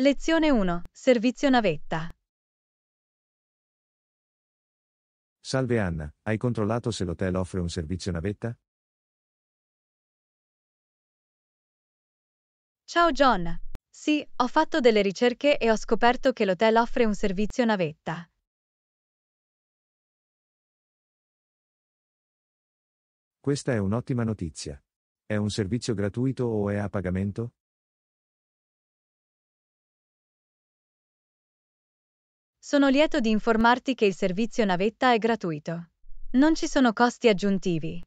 Lezione 1. Servizio navetta. Salve Anna, hai controllato se l'hotel offre un servizio navetta? Ciao John. Sì, ho fatto delle ricerche e ho scoperto che l'hotel offre un servizio navetta. Questa è un'ottima notizia. È un servizio gratuito o è a pagamento? Sono lieto di informarti che il servizio navetta è gratuito. Non ci sono costi aggiuntivi.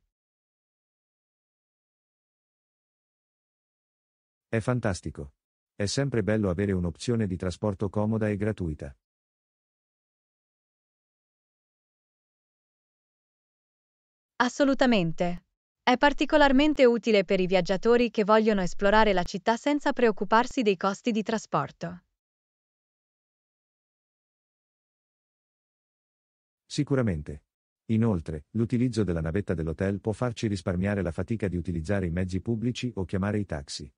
È fantastico. È sempre bello avere un'opzione di trasporto comoda e gratuita. Assolutamente. È particolarmente utile per i viaggiatori che vogliono esplorare la città senza preoccuparsi dei costi di trasporto. Sicuramente. Inoltre, l'utilizzo della navetta dell'hotel può farci risparmiare la fatica di utilizzare i mezzi pubblici o chiamare i taxi.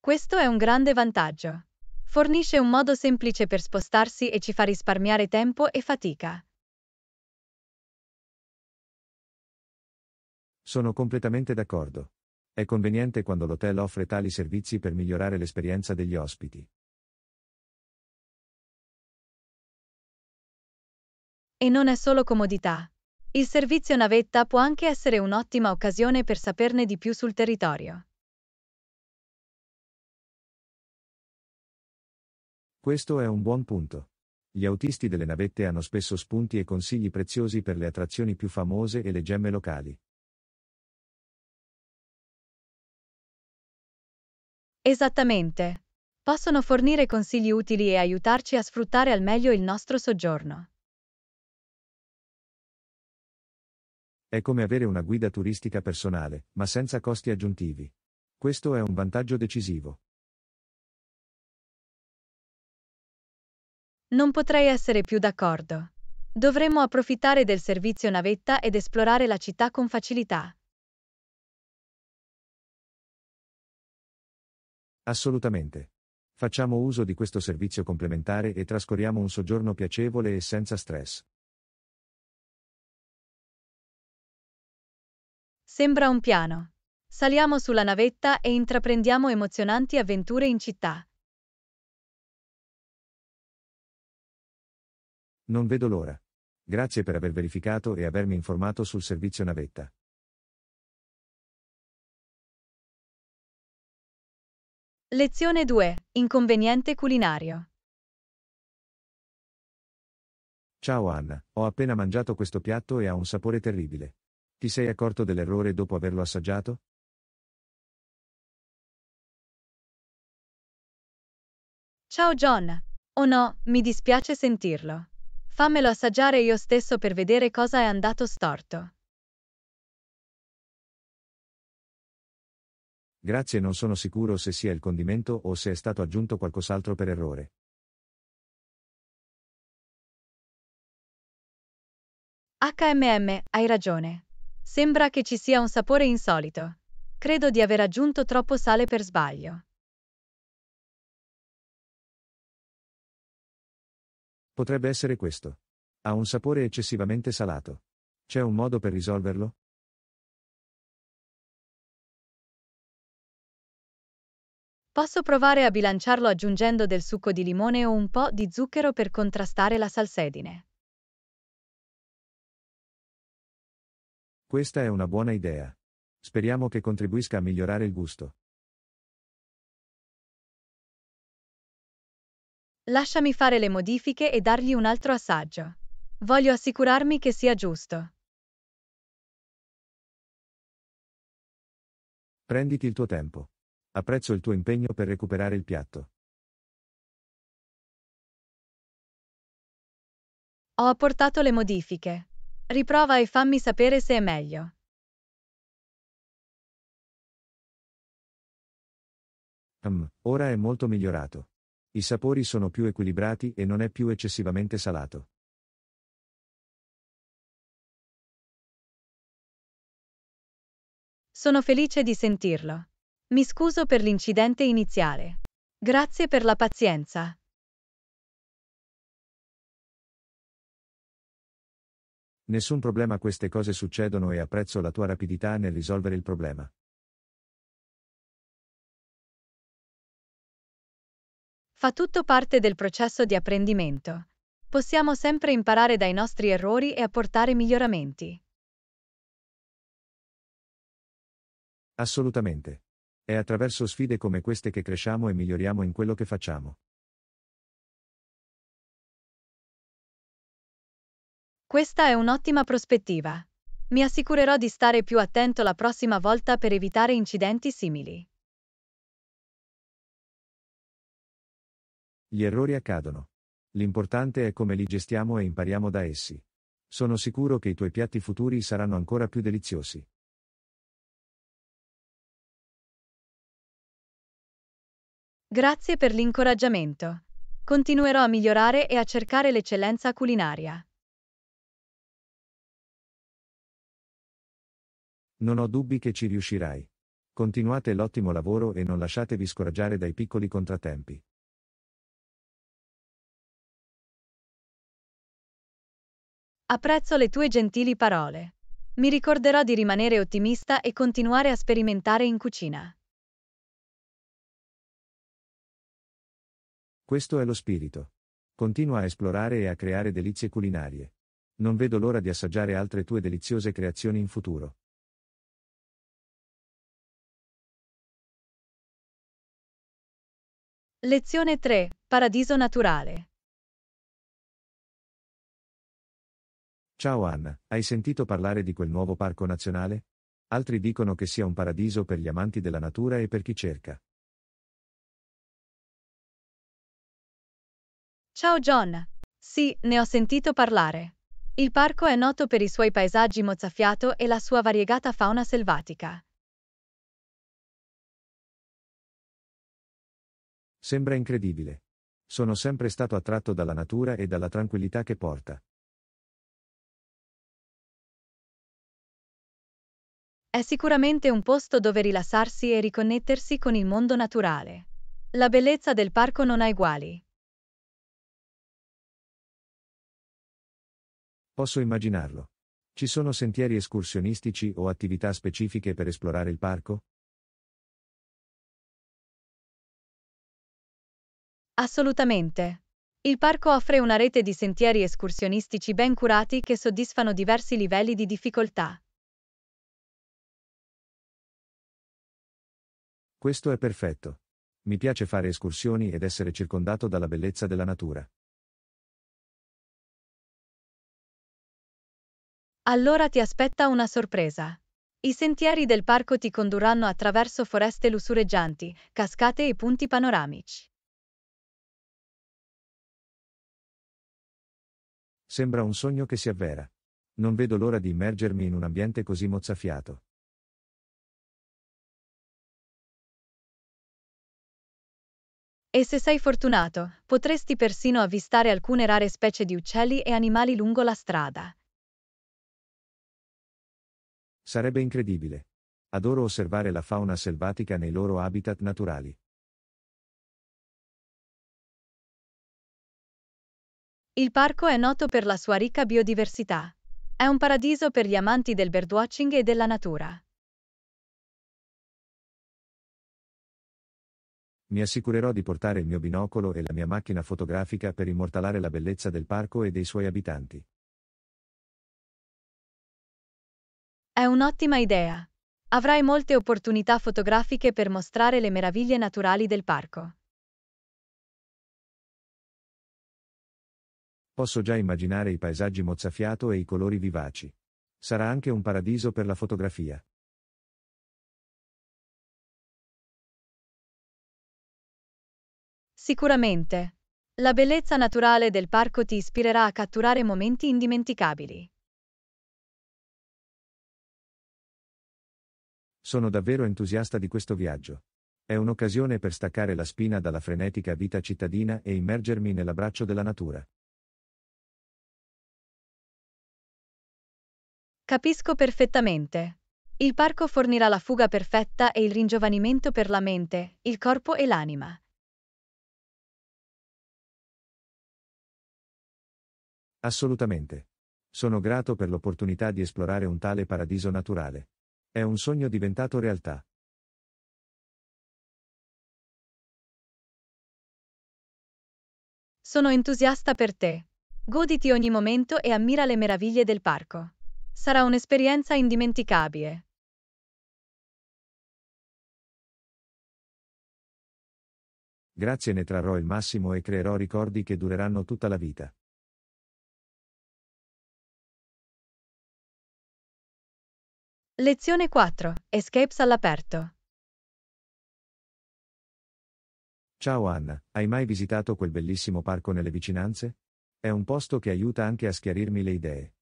Questo è un grande vantaggio. Fornisce un modo semplice per spostarsi e ci fa risparmiare tempo e fatica. Sono completamente d'accordo. È conveniente quando l'hotel offre tali servizi per migliorare l'esperienza degli ospiti. E non è solo comodità. Il servizio navetta può anche essere un'ottima occasione per saperne di più sul territorio. Questo è un buon punto. Gli autisti delle navette hanno spesso spunti e consigli preziosi per le attrazioni più famose e le gemme locali. Esattamente. Possono fornire consigli utili e aiutarci a sfruttare al meglio il nostro soggiorno. È come avere una guida turistica personale, ma senza costi aggiuntivi. Questo è un vantaggio decisivo. Non potrei essere più d'accordo. Dovremmo approfittare del servizio navetta ed esplorare la città con facilità. Assolutamente. Facciamo uso di questo servizio complementare e trascorriamo un soggiorno piacevole e senza stress. Sembra un piano. Saliamo sulla navetta e intraprendiamo emozionanti avventure in città. Non vedo l'ora. Grazie per aver verificato e avermi informato sul servizio navetta. Lezione 2. Inconveniente culinario. Ciao Anna, ho appena mangiato questo piatto e ha un sapore terribile. Ti sei accorto dell'errore dopo averlo assaggiato? Ciao John. Oh no, mi dispiace sentirlo. Fammelo assaggiare io stesso per vedere cosa è andato storto. Grazie, non sono sicuro se sia il condimento o se è stato aggiunto qualcos'altro per errore. HMM, hai ragione. Sembra che ci sia un sapore insolito. Credo di aver aggiunto troppo sale per sbaglio. Potrebbe essere questo. Ha un sapore eccessivamente salato. C'è un modo per risolverlo? Posso provare a bilanciarlo aggiungendo del succo di limone o un po' di zucchero per contrastare la salsedine. Questa è una buona idea. Speriamo che contribuisca a migliorare il gusto. Lasciami fare le modifiche e dargli un altro assaggio. Voglio assicurarmi che sia giusto. Prenditi il tuo tempo. Apprezzo il tuo impegno per recuperare il piatto. Ho apportato le modifiche. Riprova e fammi sapere se è meglio. Mmm, ora è molto migliorato. I sapori sono più equilibrati e non è più eccessivamente salato. Sono felice di sentirlo. Mi scuso per l'incidente iniziale. Grazie per la pazienza. Nessun problema queste cose succedono e apprezzo la tua rapidità nel risolvere il problema. Fa tutto parte del processo di apprendimento. Possiamo sempre imparare dai nostri errori e apportare miglioramenti. Assolutamente. È attraverso sfide come queste che cresciamo e miglioriamo in quello che facciamo. Questa è un'ottima prospettiva. Mi assicurerò di stare più attento la prossima volta per evitare incidenti simili. Gli errori accadono. L'importante è come li gestiamo e impariamo da essi. Sono sicuro che i tuoi piatti futuri saranno ancora più deliziosi. Grazie per l'incoraggiamento. Continuerò a migliorare e a cercare l'eccellenza culinaria. Non ho dubbi che ci riuscirai. Continuate l'ottimo lavoro e non lasciatevi scoraggiare dai piccoli contrattempi. Apprezzo le tue gentili parole. Mi ricorderò di rimanere ottimista e continuare a sperimentare in cucina. Questo è lo spirito. Continua a esplorare e a creare delizie culinarie. Non vedo l'ora di assaggiare altre tue deliziose creazioni in futuro. Lezione 3. Paradiso naturale. Ciao Anna, hai sentito parlare di quel nuovo parco nazionale? Altri dicono che sia un paradiso per gli amanti della natura e per chi cerca. Ciao John. Sì, ne ho sentito parlare. Il parco è noto per i suoi paesaggi mozzafiato e la sua variegata fauna selvatica. Sembra incredibile. Sono sempre stato attratto dalla natura e dalla tranquillità che porta. È sicuramente un posto dove rilassarsi e riconnettersi con il mondo naturale. La bellezza del parco non ha uguali. Posso immaginarlo. Ci sono sentieri escursionistici o attività specifiche per esplorare il parco? Assolutamente. Il parco offre una rete di sentieri escursionistici ben curati che soddisfano diversi livelli di difficoltà. Questo è perfetto. Mi piace fare escursioni ed essere circondato dalla bellezza della natura. Allora ti aspetta una sorpresa. I sentieri del parco ti condurranno attraverso foreste lussureggianti, cascate e punti panoramici. Sembra un sogno che si avvera. Non vedo l'ora di immergermi in un ambiente così mozzafiato. E se sei fortunato, potresti persino avvistare alcune rare specie di uccelli e animali lungo la strada. Sarebbe incredibile. Adoro osservare la fauna selvatica nei loro habitat naturali. Il parco è noto per la sua ricca biodiversità. È un paradiso per gli amanti del birdwatching e della natura. Mi assicurerò di portare il mio binocolo e la mia macchina fotografica per immortalare la bellezza del parco e dei suoi abitanti. È un'ottima idea. Avrai molte opportunità fotografiche per mostrare le meraviglie naturali del parco. Posso già immaginare i paesaggi mozzafiato e i colori vivaci. Sarà anche un paradiso per la fotografia. Sicuramente. La bellezza naturale del parco ti ispirerà a catturare momenti indimenticabili. Sono davvero entusiasta di questo viaggio. È un'occasione per staccare la spina dalla frenetica vita cittadina e immergermi nell'abbraccio della natura. Capisco perfettamente. Il parco fornirà la fuga perfetta e il ringiovanimento per la mente, il corpo e l'anima. Assolutamente. Sono grato per l'opportunità di esplorare un tale paradiso naturale. È un sogno diventato realtà. Sono entusiasta per te. Goditi ogni momento e ammira le meraviglie del parco. Sarà un'esperienza indimenticabile. Grazie ne trarrò il massimo e creerò ricordi che dureranno tutta la vita. Lezione 4. Escapes all'aperto. Ciao Anna, hai mai visitato quel bellissimo parco nelle vicinanze? È un posto che aiuta anche a schiarirmi le idee.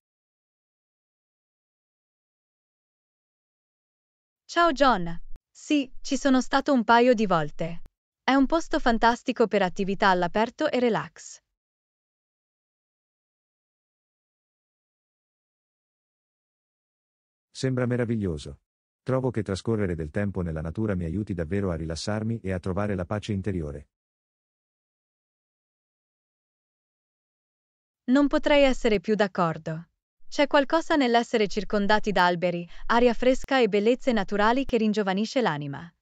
Ciao John! Sì, ci sono stato un paio di volte. È un posto fantastico per attività all'aperto e relax. Sembra meraviglioso. Trovo che trascorrere del tempo nella natura mi aiuti davvero a rilassarmi e a trovare la pace interiore. Non potrei essere più d'accordo. C'è qualcosa nell'essere circondati da alberi, aria fresca e bellezze naturali che ringiovanisce l'anima.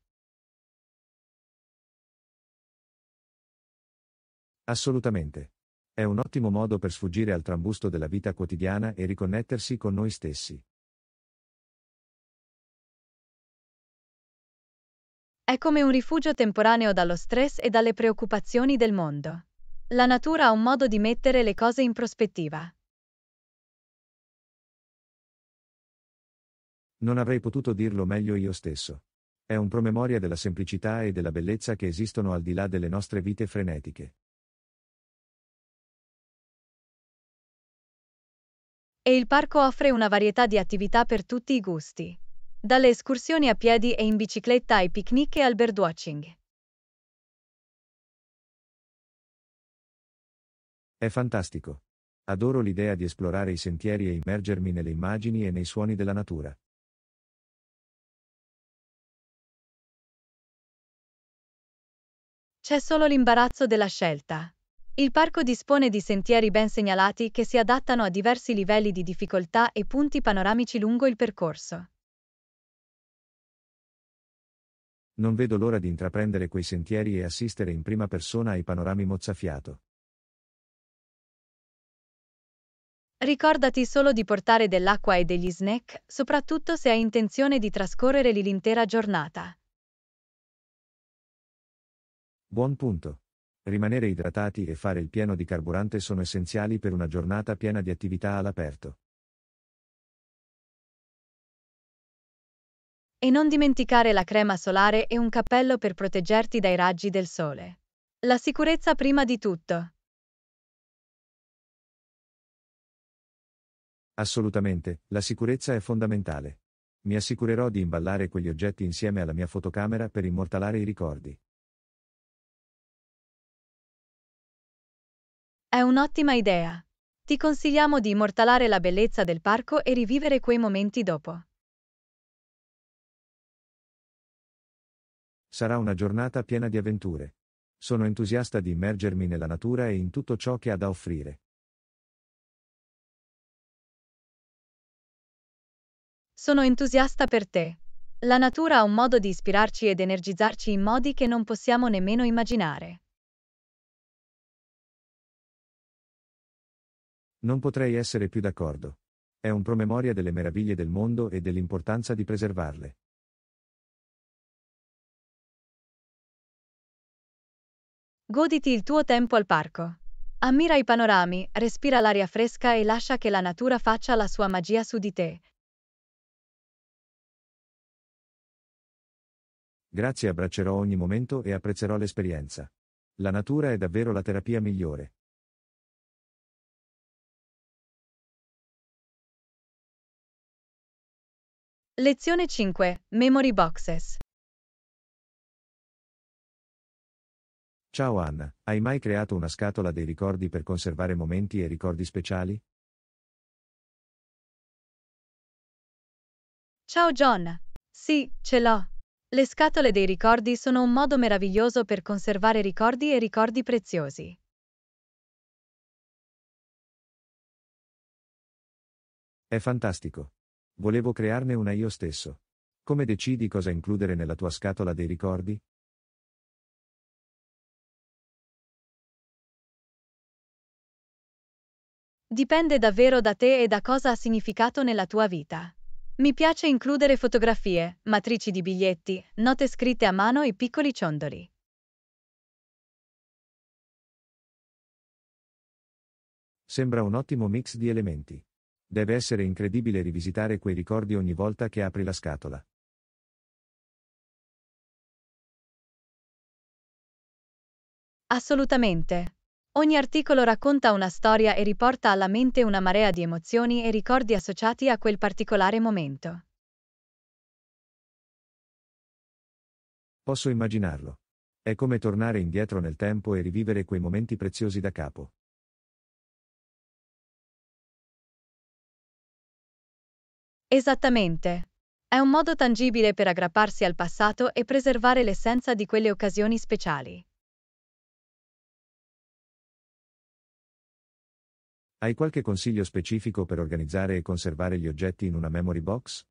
Assolutamente. È un ottimo modo per sfuggire al trambusto della vita quotidiana e riconnettersi con noi stessi. È come un rifugio temporaneo dallo stress e dalle preoccupazioni del mondo. La natura ha un modo di mettere le cose in prospettiva. Non avrei potuto dirlo meglio io stesso. È un promemoria della semplicità e della bellezza che esistono al di là delle nostre vite frenetiche. E il parco offre una varietà di attività per tutti i gusti. Dalle escursioni a piedi e in bicicletta ai picnic e al birdwatching. È fantastico. Adoro l'idea di esplorare i sentieri e immergermi nelle immagini e nei suoni della natura. C'è solo l'imbarazzo della scelta. Il parco dispone di sentieri ben segnalati che si adattano a diversi livelli di difficoltà e punti panoramici lungo il percorso. Non vedo l'ora di intraprendere quei sentieri e assistere in prima persona ai panorami mozzafiato. Ricordati solo di portare dell'acqua e degli snack, soprattutto se hai intenzione di trascorrere l'intera giornata. Buon punto. Rimanere idratati e fare il pieno di carburante sono essenziali per una giornata piena di attività all'aperto. E non dimenticare la crema solare e un cappello per proteggerti dai raggi del sole. La sicurezza prima di tutto. Assolutamente, la sicurezza è fondamentale. Mi assicurerò di imballare quegli oggetti insieme alla mia fotocamera per immortalare i ricordi. È un'ottima idea. Ti consigliamo di immortalare la bellezza del parco e rivivere quei momenti dopo. Sarà una giornata piena di avventure. Sono entusiasta di immergermi nella natura e in tutto ciò che ha da offrire. Sono entusiasta per te. La natura ha un modo di ispirarci ed energizzarci in modi che non possiamo nemmeno immaginare. Non potrei essere più d'accordo. È un promemoria delle meraviglie del mondo e dell'importanza di preservarle. Goditi il tuo tempo al parco. Ammira i panorami, respira l'aria fresca e lascia che la natura faccia la sua magia su di te. Grazie abbraccerò ogni momento e apprezzerò l'esperienza. La natura è davvero la terapia migliore. Lezione 5. Memory Boxes. Ciao Anna, hai mai creato una scatola dei ricordi per conservare momenti e ricordi speciali? Ciao John. Sì, ce l'ho. Le scatole dei ricordi sono un modo meraviglioso per conservare ricordi e ricordi preziosi. È fantastico. Volevo crearne una io stesso. Come decidi cosa includere nella tua scatola dei ricordi? Dipende davvero da te e da cosa ha significato nella tua vita. Mi piace includere fotografie, matrici di biglietti, note scritte a mano e piccoli ciondoli. Sembra un ottimo mix di elementi. Deve essere incredibile rivisitare quei ricordi ogni volta che apri la scatola. Assolutamente. Ogni articolo racconta una storia e riporta alla mente una marea di emozioni e ricordi associati a quel particolare momento. Posso immaginarlo. È come tornare indietro nel tempo e rivivere quei momenti preziosi da capo. Esattamente. È un modo tangibile per aggrapparsi al passato e preservare l'essenza di quelle occasioni speciali. Hai qualche consiglio specifico per organizzare e conservare gli oggetti in una memory box?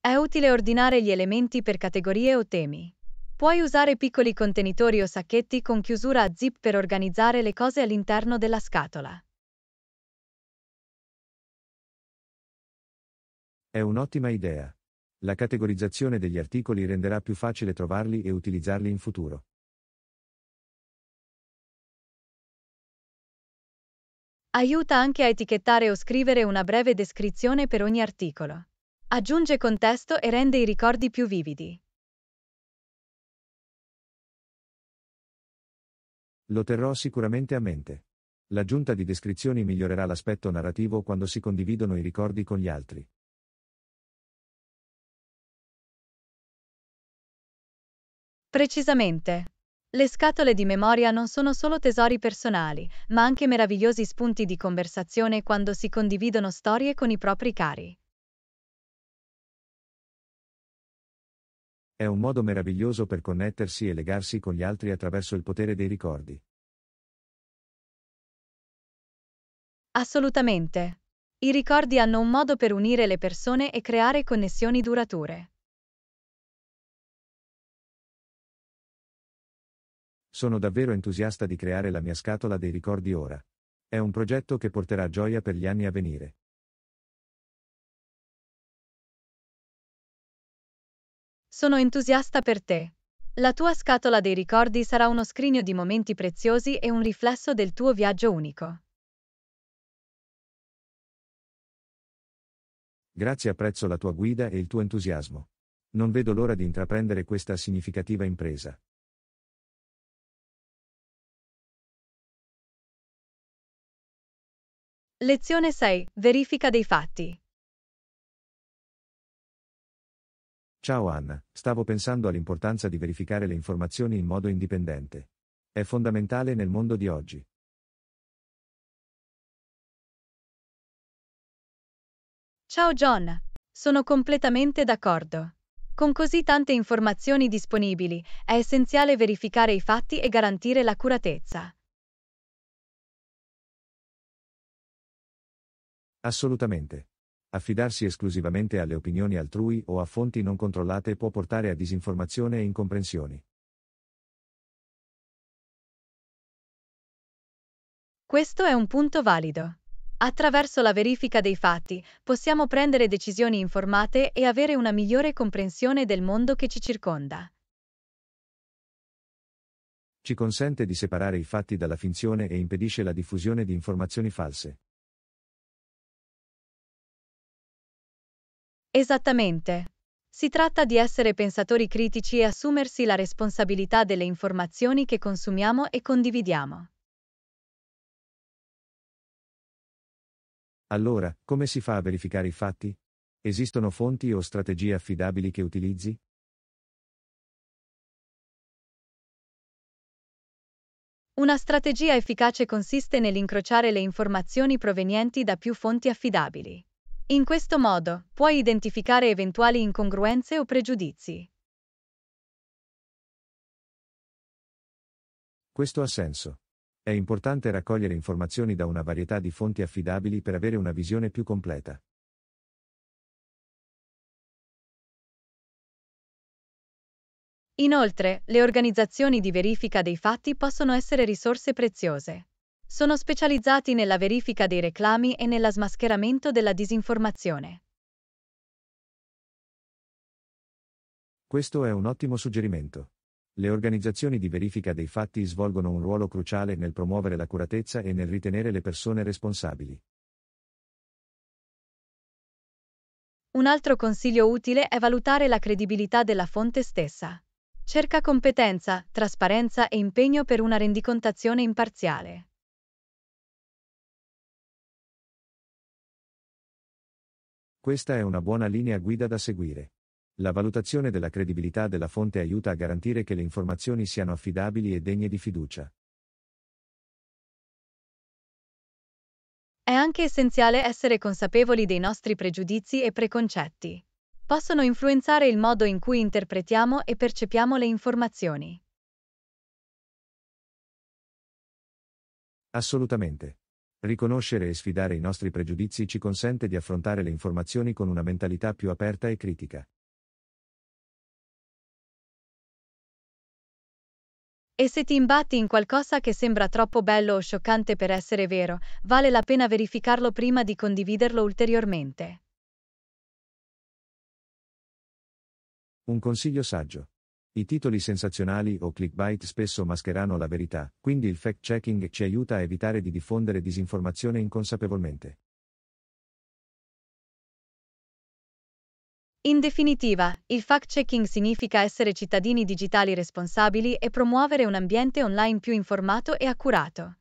È utile ordinare gli elementi per categorie o temi. Puoi usare piccoli contenitori o sacchetti con chiusura a zip per organizzare le cose all'interno della scatola. È un'ottima idea. La categorizzazione degli articoli renderà più facile trovarli e utilizzarli in futuro. Aiuta anche a etichettare o scrivere una breve descrizione per ogni articolo. Aggiunge contesto e rende i ricordi più vividi. Lo terrò sicuramente a mente. L'aggiunta di descrizioni migliorerà l'aspetto narrativo quando si condividono i ricordi con gli altri. Precisamente. Le scatole di memoria non sono solo tesori personali, ma anche meravigliosi spunti di conversazione quando si condividono storie con i propri cari. È un modo meraviglioso per connettersi e legarsi con gli altri attraverso il potere dei ricordi. Assolutamente. I ricordi hanno un modo per unire le persone e creare connessioni durature. Sono davvero entusiasta di creare la mia scatola dei ricordi ora. È un progetto che porterà gioia per gli anni a venire. Sono entusiasta per te. La tua scatola dei ricordi sarà uno scrigno di momenti preziosi e un riflesso del tuo viaggio unico. Grazie apprezzo la tua guida e il tuo entusiasmo. Non vedo l'ora di intraprendere questa significativa impresa. Lezione 6. Verifica dei fatti. Ciao Anna, stavo pensando all'importanza di verificare le informazioni in modo indipendente. È fondamentale nel mondo di oggi. Ciao John, sono completamente d'accordo. Con così tante informazioni disponibili, è essenziale verificare i fatti e garantire l'accuratezza. Assolutamente. Affidarsi esclusivamente alle opinioni altrui o a fonti non controllate può portare a disinformazione e incomprensioni. Questo è un punto valido. Attraverso la verifica dei fatti possiamo prendere decisioni informate e avere una migliore comprensione del mondo che ci circonda. Ci consente di separare i fatti dalla finzione e impedisce la diffusione di informazioni false. Esattamente. Si tratta di essere pensatori critici e assumersi la responsabilità delle informazioni che consumiamo e condividiamo. Allora, come si fa a verificare i fatti? Esistono fonti o strategie affidabili che utilizzi? Una strategia efficace consiste nell'incrociare le informazioni provenienti da più fonti affidabili. In questo modo, puoi identificare eventuali incongruenze o pregiudizi. Questo ha senso. È importante raccogliere informazioni da una varietà di fonti affidabili per avere una visione più completa. Inoltre, le organizzazioni di verifica dei fatti possono essere risorse preziose. Sono specializzati nella verifica dei reclami e nella smascheramento della disinformazione. Questo è un ottimo suggerimento. Le organizzazioni di verifica dei fatti svolgono un ruolo cruciale nel promuovere l'accuratezza e nel ritenere le persone responsabili. Un altro consiglio utile è valutare la credibilità della fonte stessa. Cerca competenza, trasparenza e impegno per una rendicontazione imparziale. Questa è una buona linea guida da seguire. La valutazione della credibilità della fonte aiuta a garantire che le informazioni siano affidabili e degne di fiducia. È anche essenziale essere consapevoli dei nostri pregiudizi e preconcetti. Possono influenzare il modo in cui interpretiamo e percepiamo le informazioni. Assolutamente. Riconoscere e sfidare i nostri pregiudizi ci consente di affrontare le informazioni con una mentalità più aperta e critica. E se ti imbatti in qualcosa che sembra troppo bello o scioccante per essere vero, vale la pena verificarlo prima di condividerlo ulteriormente. Un consiglio saggio. I titoli sensazionali o clickbait spesso mascherano la verità, quindi il fact-checking ci aiuta a evitare di diffondere disinformazione inconsapevolmente. In definitiva, il fact-checking significa essere cittadini digitali responsabili e promuovere un ambiente online più informato e accurato.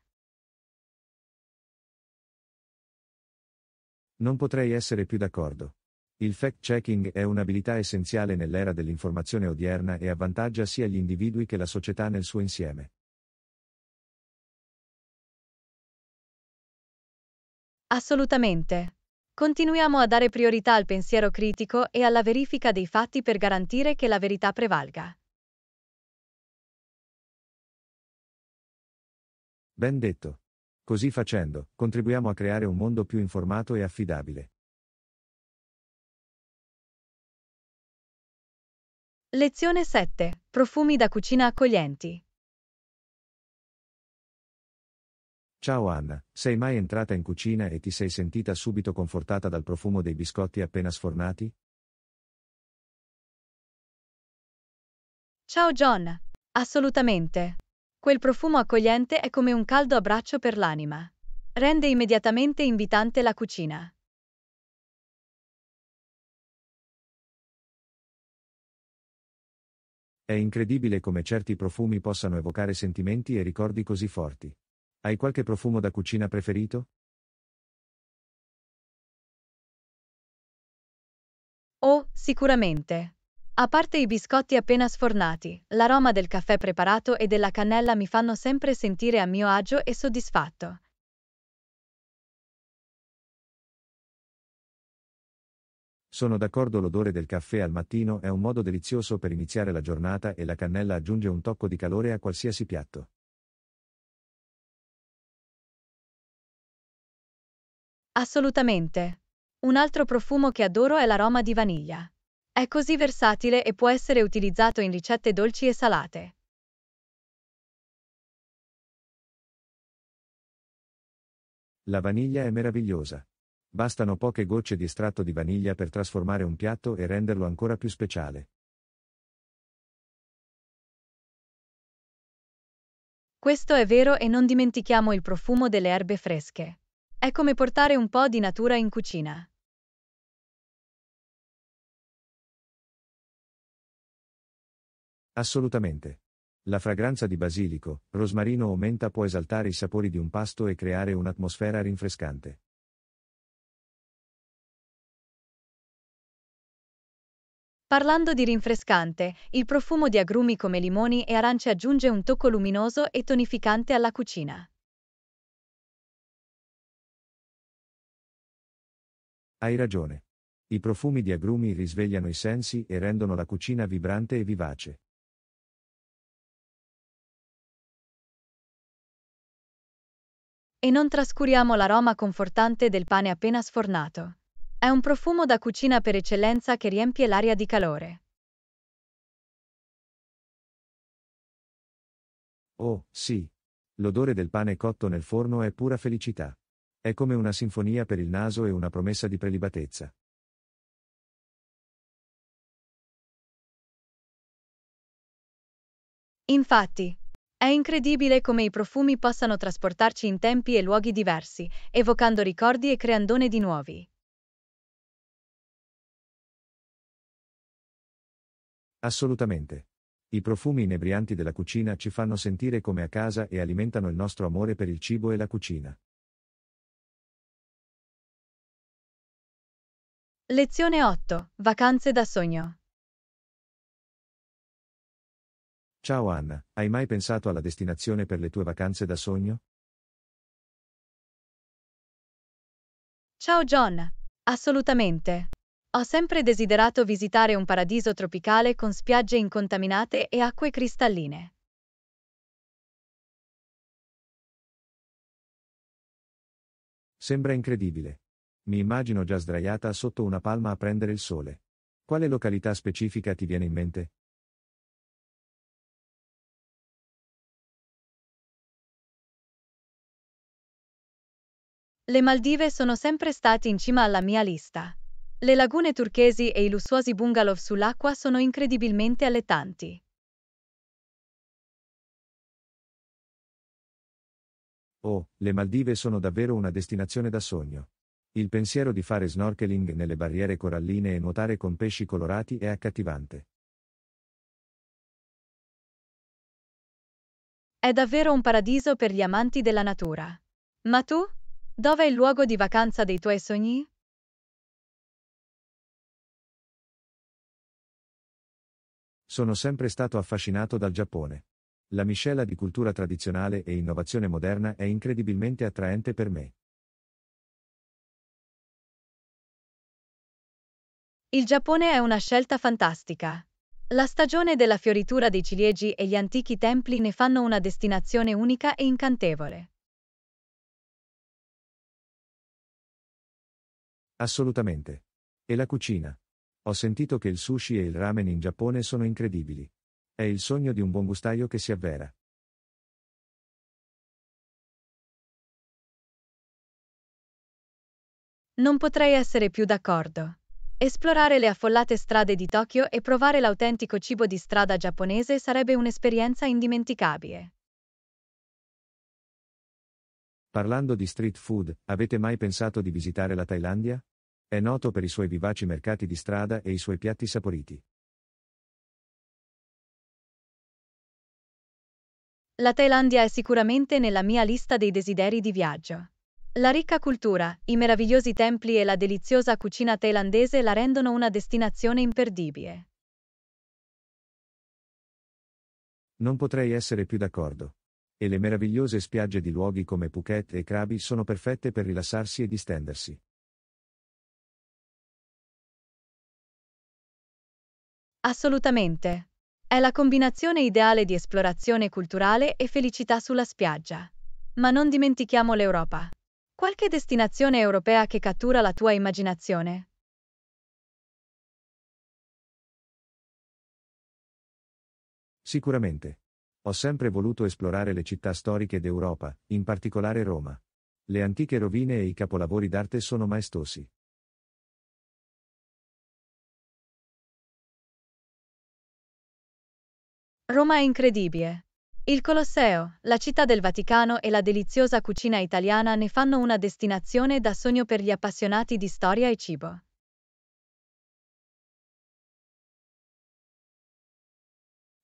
Non potrei essere più d'accordo. Il fact-checking è un'abilità essenziale nell'era dell'informazione odierna e avvantaggia sia gli individui che la società nel suo insieme. Assolutamente. Continuiamo a dare priorità al pensiero critico e alla verifica dei fatti per garantire che la verità prevalga. Ben detto. Così facendo, contribuiamo a creare un mondo più informato e affidabile. Lezione 7. Profumi da cucina accoglienti. Ciao Anna, sei mai entrata in cucina e ti sei sentita subito confortata dal profumo dei biscotti appena sfornati? Ciao John, assolutamente. Quel profumo accogliente è come un caldo abbraccio per l'anima. Rende immediatamente invitante la cucina. È incredibile come certi profumi possano evocare sentimenti e ricordi così forti. Hai qualche profumo da cucina preferito? Oh, sicuramente. A parte i biscotti appena sfornati, l'aroma del caffè preparato e della cannella mi fanno sempre sentire a mio agio e soddisfatto. Sono d'accordo l'odore del caffè al mattino è un modo delizioso per iniziare la giornata e la cannella aggiunge un tocco di calore a qualsiasi piatto. Assolutamente. Un altro profumo che adoro è l'aroma di vaniglia. È così versatile e può essere utilizzato in ricette dolci e salate. La vaniglia è meravigliosa. Bastano poche gocce di estratto di vaniglia per trasformare un piatto e renderlo ancora più speciale. Questo è vero e non dimentichiamo il profumo delle erbe fresche. È come portare un po' di natura in cucina. Assolutamente. La fragranza di basilico, rosmarino o menta può esaltare i sapori di un pasto e creare un'atmosfera rinfrescante. Parlando di rinfrescante, il profumo di agrumi come limoni e arance aggiunge un tocco luminoso e tonificante alla cucina. Hai ragione. I profumi di agrumi risvegliano i sensi e rendono la cucina vibrante e vivace. E non trascuriamo l'aroma confortante del pane appena sfornato. È un profumo da cucina per eccellenza che riempie l'aria di calore. Oh, sì. L'odore del pane cotto nel forno è pura felicità. È come una sinfonia per il naso e una promessa di prelibatezza. Infatti, è incredibile come i profumi possano trasportarci in tempi e luoghi diversi, evocando ricordi e creandone di nuovi. Assolutamente. I profumi inebrianti della cucina ci fanno sentire come a casa e alimentano il nostro amore per il cibo e la cucina. Lezione 8. Vacanze da sogno. Ciao Anna, hai mai pensato alla destinazione per le tue vacanze da sogno? Ciao John. Assolutamente. Ho sempre desiderato visitare un paradiso tropicale con spiagge incontaminate e acque cristalline. Sembra incredibile. Mi immagino già sdraiata sotto una palma a prendere il sole. Quale località specifica ti viene in mente? Le Maldive sono sempre state in cima alla mia lista. Le lagune turchesi e i lussuosi bungalow sull'acqua sono incredibilmente allettanti. Oh, le Maldive sono davvero una destinazione da sogno. Il pensiero di fare snorkeling nelle barriere coralline e nuotare con pesci colorati è accattivante. È davvero un paradiso per gli amanti della natura. Ma tu? Dov'è il luogo di vacanza dei tuoi sogni? Sono sempre stato affascinato dal Giappone. La miscela di cultura tradizionale e innovazione moderna è incredibilmente attraente per me. Il Giappone è una scelta fantastica. La stagione della fioritura dei ciliegi e gli antichi templi ne fanno una destinazione unica e incantevole. Assolutamente. E la cucina? Ho sentito che il sushi e il ramen in Giappone sono incredibili. È il sogno di un buon gustaio che si avvera. Non potrei essere più d'accordo. Esplorare le affollate strade di Tokyo e provare l'autentico cibo di strada giapponese sarebbe un'esperienza indimenticabile. Parlando di street food, avete mai pensato di visitare la Thailandia? È noto per i suoi vivaci mercati di strada e i suoi piatti saporiti. La Thailandia è sicuramente nella mia lista dei desideri di viaggio. La ricca cultura, i meravigliosi templi e la deliziosa cucina thailandese la rendono una destinazione imperdibile. Non potrei essere più d'accordo. E le meravigliose spiagge di luoghi come Phuket e Krabi sono perfette per rilassarsi e distendersi. Assolutamente. È la combinazione ideale di esplorazione culturale e felicità sulla spiaggia. Ma non dimentichiamo l'Europa. Qualche destinazione europea che cattura la tua immaginazione? Sicuramente. Ho sempre voluto esplorare le città storiche d'Europa, in particolare Roma. Le antiche rovine e i capolavori d'arte sono maestosi. Roma è incredibile. Il Colosseo, la città del Vaticano e la deliziosa cucina italiana ne fanno una destinazione da sogno per gli appassionati di storia e cibo.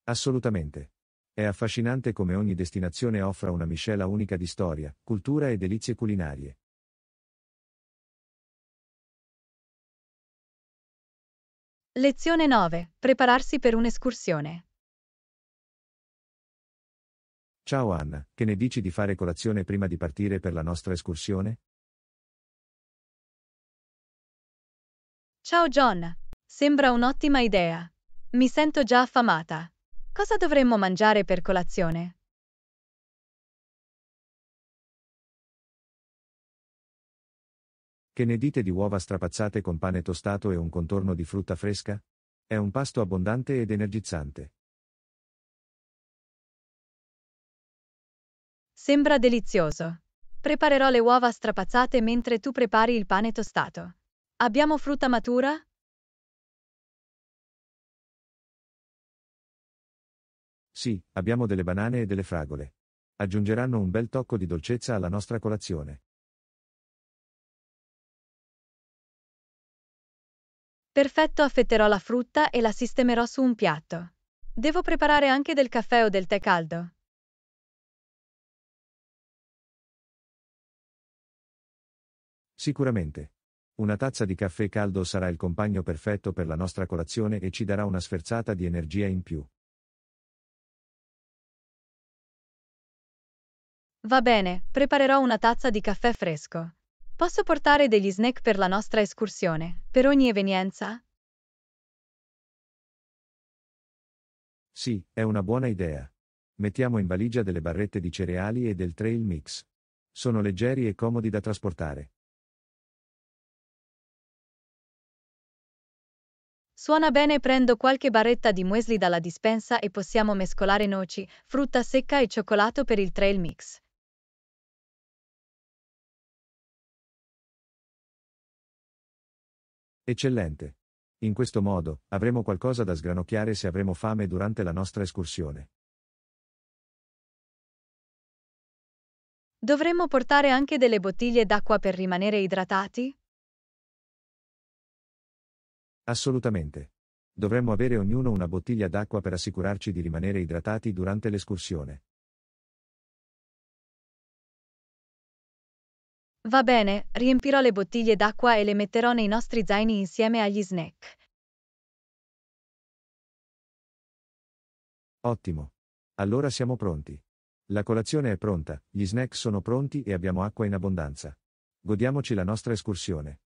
Assolutamente. È affascinante come ogni destinazione offra una miscela unica di storia, cultura e delizie culinarie. Lezione 9. Prepararsi per un'escursione. Ciao Anna, che ne dici di fare colazione prima di partire per la nostra escursione? Ciao John, sembra un'ottima idea. Mi sento già affamata. Cosa dovremmo mangiare per colazione? Che ne dite di uova strapazzate con pane tostato e un contorno di frutta fresca? È un pasto abbondante ed energizzante. Sembra delizioso. Preparerò le uova strapazzate mentre tu prepari il pane tostato. Abbiamo frutta matura? Sì, abbiamo delle banane e delle fragole. Aggiungeranno un bel tocco di dolcezza alla nostra colazione. Perfetto, affetterò la frutta e la sistemerò su un piatto. Devo preparare anche del caffè o del tè caldo. Sicuramente. Una tazza di caffè caldo sarà il compagno perfetto per la nostra colazione e ci darà una sferzata di energia in più. Va bene, preparerò una tazza di caffè fresco. Posso portare degli snack per la nostra escursione, per ogni evenienza? Sì, è una buona idea. Mettiamo in valigia delle barrette di cereali e del trail mix. Sono leggeri e comodi da trasportare. Suona bene prendo qualche barretta di muesli dalla dispensa e possiamo mescolare noci, frutta secca e cioccolato per il trail mix. Eccellente. In questo modo avremo qualcosa da sgranocchiare se avremo fame durante la nostra escursione. Dovremmo portare anche delle bottiglie d'acqua per rimanere idratati? Assolutamente. Dovremmo avere ognuno una bottiglia d'acqua per assicurarci di rimanere idratati durante l'escursione. Va bene, riempirò le bottiglie d'acqua e le metterò nei nostri zaini insieme agli snack. Ottimo. Allora siamo pronti. La colazione è pronta, gli snack sono pronti e abbiamo acqua in abbondanza. Godiamoci la nostra escursione.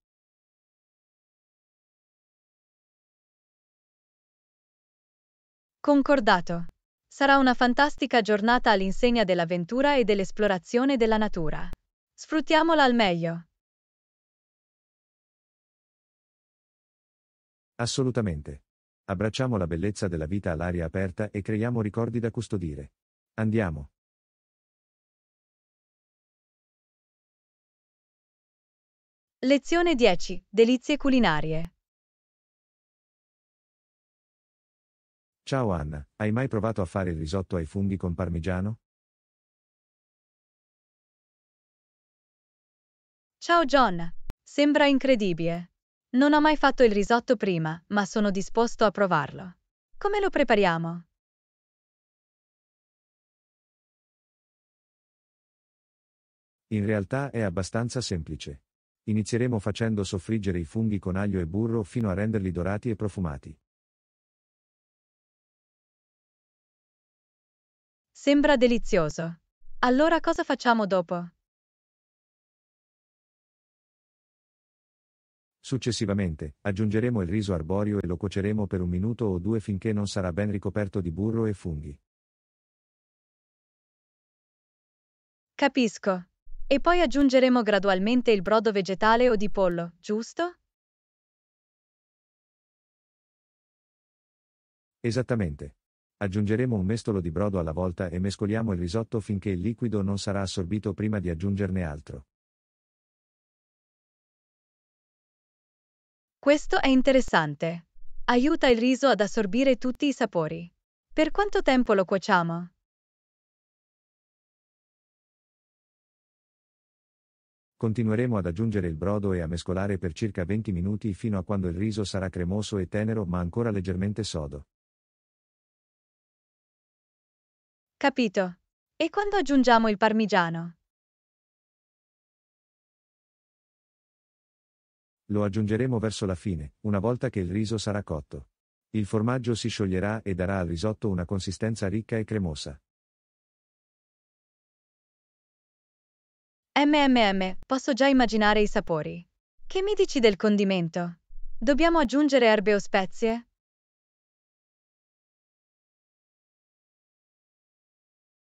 Concordato. Sarà una fantastica giornata all'insegna dell'avventura e dell'esplorazione della natura. Sfruttiamola al meglio. Assolutamente. Abbracciamo la bellezza della vita all'aria aperta e creiamo ricordi da custodire. Andiamo. Lezione 10. Delizie culinarie. Ciao Anna, hai mai provato a fare il risotto ai funghi con parmigiano? Ciao John, sembra incredibile. Non ho mai fatto il risotto prima, ma sono disposto a provarlo. Come lo prepariamo? In realtà è abbastanza semplice. Inizieremo facendo soffriggere i funghi con aglio e burro fino a renderli dorati e profumati. Sembra delizioso. Allora cosa facciamo dopo? Successivamente, aggiungeremo il riso arborio e lo cuoceremo per un minuto o due finché non sarà ben ricoperto di burro e funghi. Capisco. E poi aggiungeremo gradualmente il brodo vegetale o di pollo, giusto? Esattamente. Aggiungeremo un mestolo di brodo alla volta e mescoliamo il risotto finché il liquido non sarà assorbito prima di aggiungerne altro. Questo è interessante. Aiuta il riso ad assorbire tutti i sapori. Per quanto tempo lo cuociamo? Continueremo ad aggiungere il brodo e a mescolare per circa 20 minuti fino a quando il riso sarà cremoso e tenero ma ancora leggermente sodo. Capito. E quando aggiungiamo il parmigiano? Lo aggiungeremo verso la fine, una volta che il riso sarà cotto. Il formaggio si scioglierà e darà al risotto una consistenza ricca e cremosa. MMM, posso già immaginare i sapori. Che mi dici del condimento? Dobbiamo aggiungere erbe o spezie?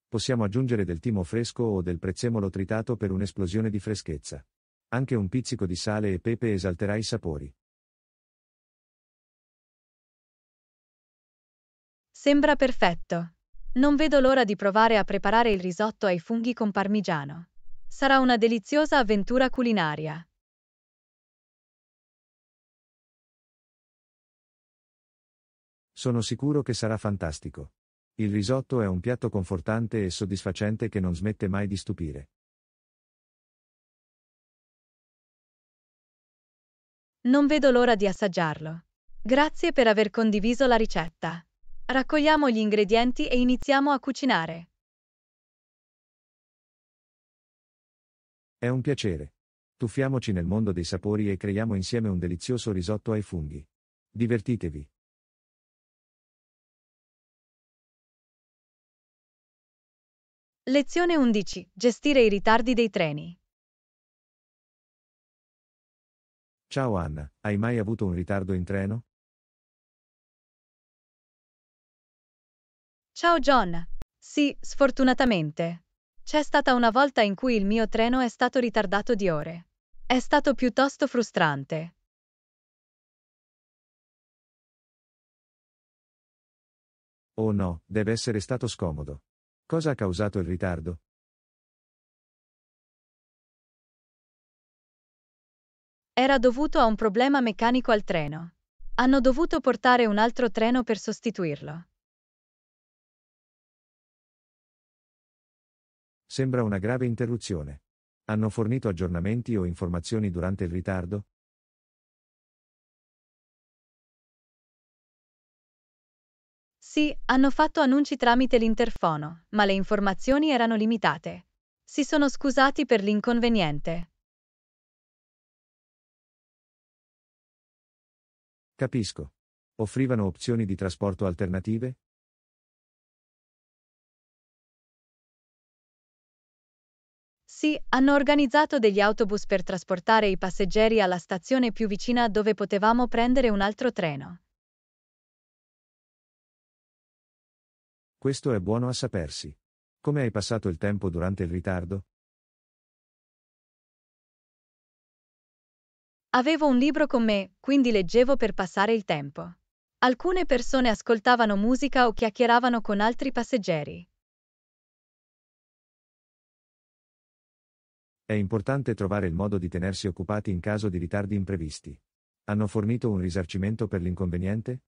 possiamo aggiungere del timo fresco o del prezzemolo tritato per un'esplosione di freschezza. Anche un pizzico di sale e pepe esalterà i sapori. Sembra perfetto. Non vedo l'ora di provare a preparare il risotto ai funghi con parmigiano. Sarà una deliziosa avventura culinaria. Sono sicuro che sarà fantastico. Il risotto è un piatto confortante e soddisfacente che non smette mai di stupire. Non vedo l'ora di assaggiarlo. Grazie per aver condiviso la ricetta. Raccogliamo gli ingredienti e iniziamo a cucinare. È un piacere. Tuffiamoci nel mondo dei sapori e creiamo insieme un delizioso risotto ai funghi. Divertitevi. Lezione 11. Gestire i ritardi dei treni. Ciao Anna, hai mai avuto un ritardo in treno? Ciao John. Sì, sfortunatamente. C'è stata una volta in cui il mio treno è stato ritardato di ore. È stato piuttosto frustrante. Oh no, deve essere stato scomodo. Cosa ha causato il ritardo? Era dovuto a un problema meccanico al treno. Hanno dovuto portare un altro treno per sostituirlo. Sembra una grave interruzione. Hanno fornito aggiornamenti o informazioni durante il ritardo? Sì, hanno fatto annunci tramite l'interfono, ma le informazioni erano limitate. Si sono scusati per l'inconveniente. Capisco. Offrivano opzioni di trasporto alternative? Sì, hanno organizzato degli autobus per trasportare i passeggeri alla stazione più vicina dove potevamo prendere un altro treno. Questo è buono a sapersi. Come hai passato il tempo durante il ritardo? Avevo un libro con me, quindi leggevo per passare il tempo. Alcune persone ascoltavano musica o chiacchieravano con altri passeggeri. È importante trovare il modo di tenersi occupati in caso di ritardi imprevisti. Hanno fornito un risarcimento per l'inconveniente?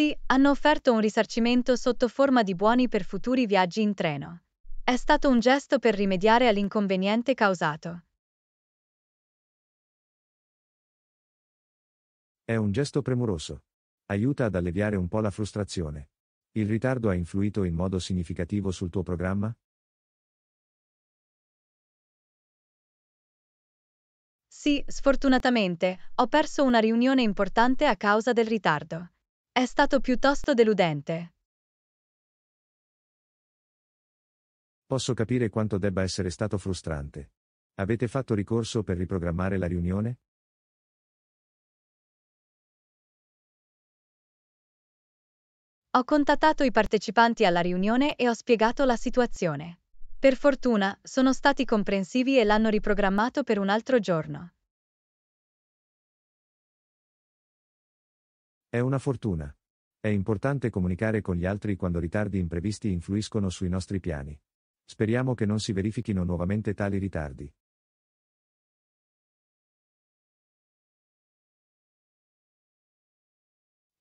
Taxi hanno offerto un risarcimento sotto forma di buoni per futuri viaggi in treno. È stato un gesto per rimediare all'inconveniente causato. È un gesto premuroso. Aiuta ad alleviare un po' la frustrazione. Il ritardo ha influito in modo significativo sul tuo programma? Sì, sfortunatamente, ho perso una riunione importante a causa del ritardo è stato piuttosto deludente. Posso capire quanto debba essere stato frustrante. Avete fatto ricorso per riprogrammare la riunione? Ho contattato i partecipanti alla riunione e ho spiegato la situazione. Per fortuna, sono stati comprensivi e l'hanno riprogrammato per un altro giorno. È una fortuna. È importante comunicare con gli altri quando ritardi imprevisti influiscono sui nostri piani. Speriamo che non si verifichino nuovamente tali ritardi.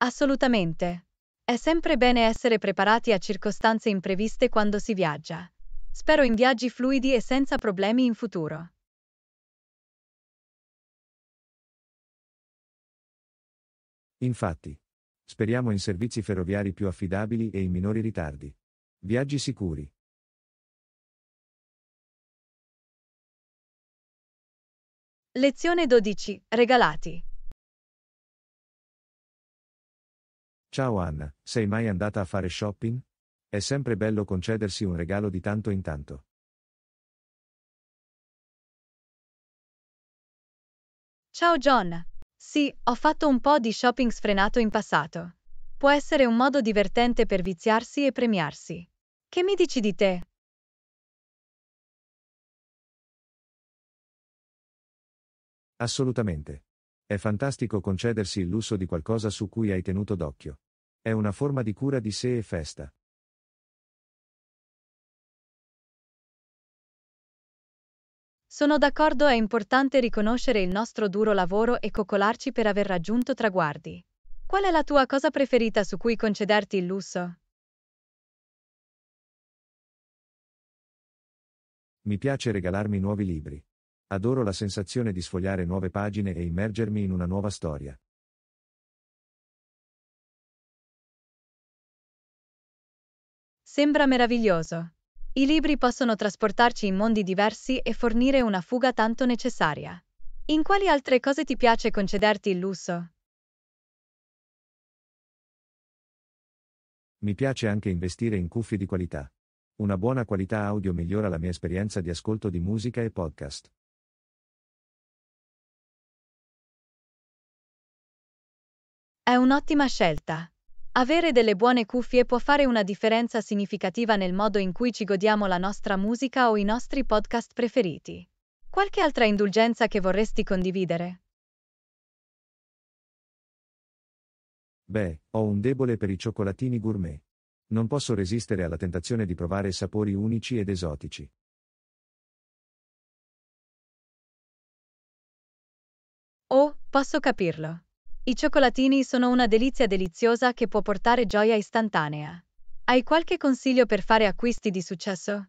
Assolutamente. È sempre bene essere preparati a circostanze impreviste quando si viaggia. Spero in viaggi fluidi e senza problemi in futuro. Infatti. Speriamo in servizi ferroviari più affidabili e in minori ritardi. Viaggi sicuri. Lezione 12. Regalati. Ciao Anna, sei mai andata a fare shopping? È sempre bello concedersi un regalo di tanto in tanto. Ciao John, sì, ho fatto un po' di shopping sfrenato in passato. Può essere un modo divertente per viziarsi e premiarsi. Che mi dici di te? Assolutamente. È fantastico concedersi il lusso di qualcosa su cui hai tenuto d'occhio. È una forma di cura di sé e festa. Sono d'accordo è importante riconoscere il nostro duro lavoro e coccolarci per aver raggiunto traguardi. Qual è la tua cosa preferita su cui concederti il lusso? Mi piace regalarmi nuovi libri. Adoro la sensazione di sfogliare nuove pagine e immergermi in una nuova storia. Sembra meraviglioso. I libri possono trasportarci in mondi diversi e fornire una fuga tanto necessaria. In quali altre cose ti piace concederti il lusso? Mi piace anche investire in cuffie di qualità. Una buona qualità audio migliora la mia esperienza di ascolto di musica e podcast. È un'ottima scelta. Avere delle buone cuffie può fare una differenza significativa nel modo in cui ci godiamo la nostra musica o i nostri podcast preferiti. Qualche altra indulgenza che vorresti condividere? Beh, ho un debole per i cioccolatini gourmet. Non posso resistere alla tentazione di provare sapori unici ed esotici. Oh, posso capirlo. I cioccolatini sono una delizia deliziosa che può portare gioia istantanea. Hai qualche consiglio per fare acquisti di successo?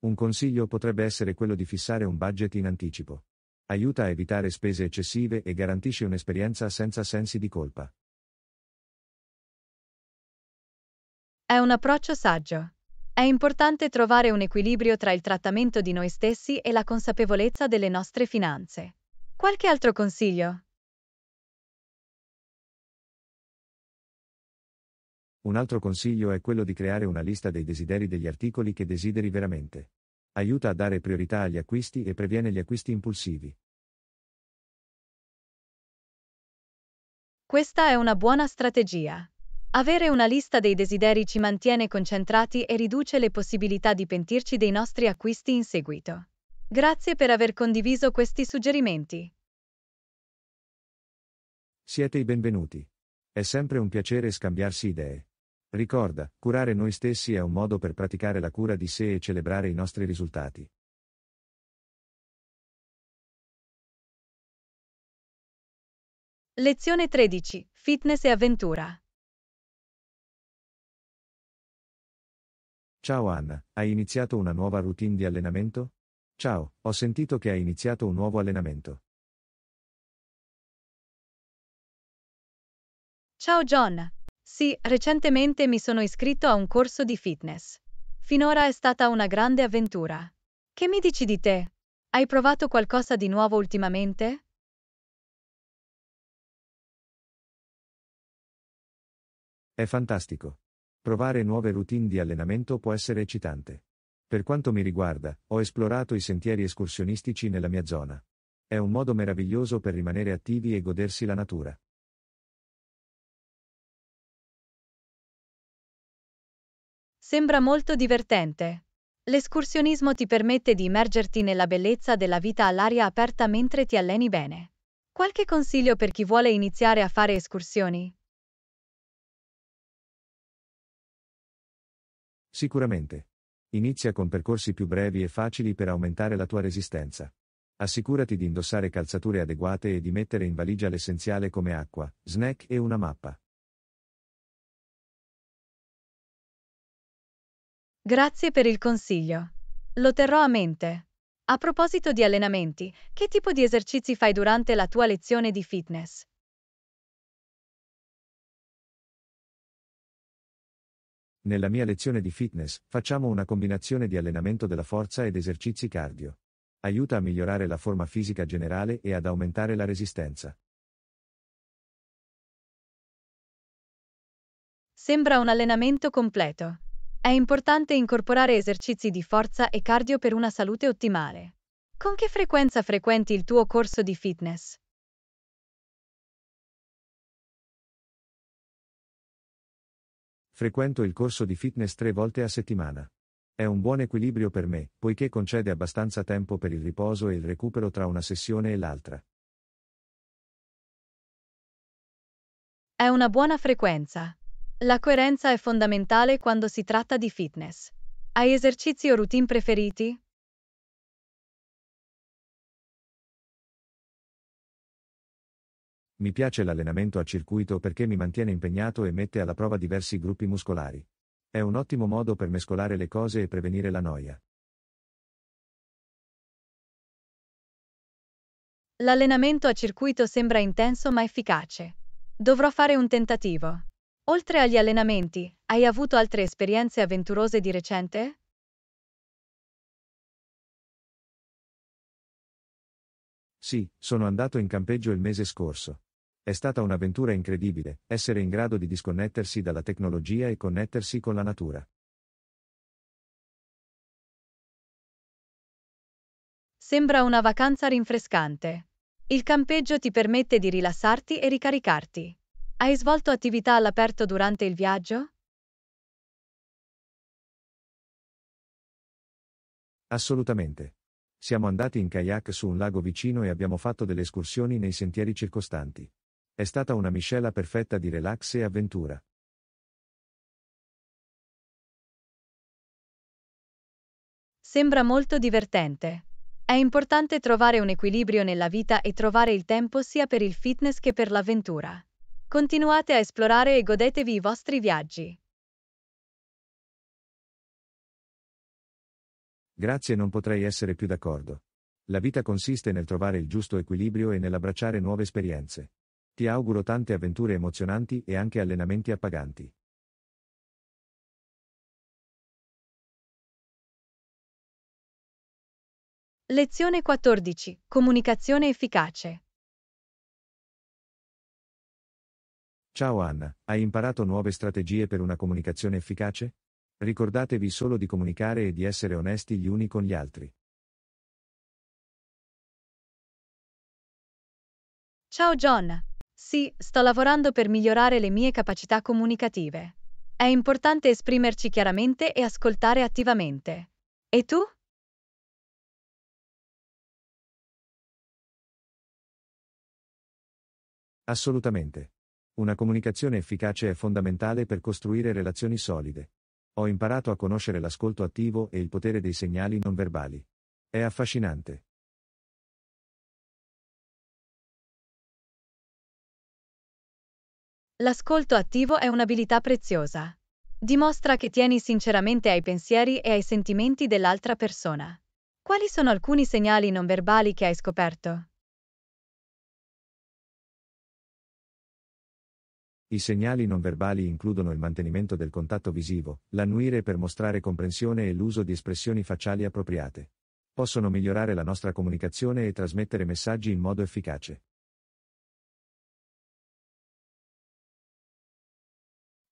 Un consiglio potrebbe essere quello di fissare un budget in anticipo. Aiuta a evitare spese eccessive e garantisce un'esperienza senza sensi di colpa. È un approccio saggio. È importante trovare un equilibrio tra il trattamento di noi stessi e la consapevolezza delle nostre finanze. Qualche altro consiglio? Un altro consiglio è quello di creare una lista dei desideri degli articoli che desideri veramente. Aiuta a dare priorità agli acquisti e previene gli acquisti impulsivi. Questa è una buona strategia. Avere una lista dei desideri ci mantiene concentrati e riduce le possibilità di pentirci dei nostri acquisti in seguito. Grazie per aver condiviso questi suggerimenti. Siete i benvenuti. È sempre un piacere scambiarsi idee. Ricorda, curare noi stessi è un modo per praticare la cura di sé e celebrare i nostri risultati. Lezione 13. Fitness e avventura. Ciao Anna, hai iniziato una nuova routine di allenamento? Ciao, ho sentito che hai iniziato un nuovo allenamento. Ciao John. Sì, recentemente mi sono iscritto a un corso di fitness. Finora è stata una grande avventura. Che mi dici di te? Hai provato qualcosa di nuovo ultimamente? È fantastico. Provare nuove routine di allenamento può essere eccitante. Per quanto mi riguarda, ho esplorato i sentieri escursionistici nella mia zona. È un modo meraviglioso per rimanere attivi e godersi la natura. Sembra molto divertente. L'escursionismo ti permette di immergerti nella bellezza della vita all'aria aperta mentre ti alleni bene. Qualche consiglio per chi vuole iniziare a fare escursioni? Sicuramente. Inizia con percorsi più brevi e facili per aumentare la tua resistenza. Assicurati di indossare calzature adeguate e di mettere in valigia l'essenziale come acqua, snack e una mappa. Grazie per il consiglio. Lo terrò a mente. A proposito di allenamenti, che tipo di esercizi fai durante la tua lezione di fitness? Nella mia lezione di fitness facciamo una combinazione di allenamento della forza ed esercizi cardio. Aiuta a migliorare la forma fisica generale e ad aumentare la resistenza. Sembra un allenamento completo. È importante incorporare esercizi di forza e cardio per una salute ottimale. Con che frequenza frequenti il tuo corso di fitness? Frequento il corso di fitness tre volte a settimana. È un buon equilibrio per me, poiché concede abbastanza tempo per il riposo e il recupero tra una sessione e l'altra. È una buona frequenza. La coerenza è fondamentale quando si tratta di fitness. Hai esercizi o routine preferiti? Mi piace l'allenamento a circuito perché mi mantiene impegnato e mette alla prova diversi gruppi muscolari. È un ottimo modo per mescolare le cose e prevenire la noia. L'allenamento a circuito sembra intenso ma efficace. Dovrò fare un tentativo. Oltre agli allenamenti, hai avuto altre esperienze avventurose di recente? Sì, sono andato in campeggio il mese scorso. È stata un'avventura incredibile, essere in grado di disconnettersi dalla tecnologia e connettersi con la natura. Sembra una vacanza rinfrescante. Il campeggio ti permette di rilassarti e ricaricarti. Hai svolto attività all'aperto durante il viaggio? Assolutamente. Siamo andati in kayak su un lago vicino e abbiamo fatto delle escursioni nei sentieri circostanti. È stata una miscela perfetta di relax e avventura. Sembra molto divertente. È importante trovare un equilibrio nella vita e trovare il tempo sia per il fitness che per l'avventura. Continuate a esplorare e godetevi i vostri viaggi. Grazie non potrei essere più d'accordo. La vita consiste nel trovare il giusto equilibrio e nell'abbracciare nuove esperienze. Ti auguro tante avventure emozionanti e anche allenamenti appaganti. Lezione 14. Comunicazione efficace. Ciao Anna, hai imparato nuove strategie per una comunicazione efficace? Ricordatevi solo di comunicare e di essere onesti gli uni con gli altri. Ciao John, sì, sto lavorando per migliorare le mie capacità comunicative. È importante esprimerci chiaramente e ascoltare attivamente. E tu? Assolutamente. Una comunicazione efficace è fondamentale per costruire relazioni solide. Ho imparato a conoscere l'ascolto attivo e il potere dei segnali non verbali. È affascinante. L'ascolto attivo è un'abilità preziosa. Dimostra che tieni sinceramente ai pensieri e ai sentimenti dell'altra persona. Quali sono alcuni segnali non verbali che hai scoperto? I segnali non verbali includono il mantenimento del contatto visivo, l'annuire per mostrare comprensione e l'uso di espressioni facciali appropriate. Possono migliorare la nostra comunicazione e trasmettere messaggi in modo efficace.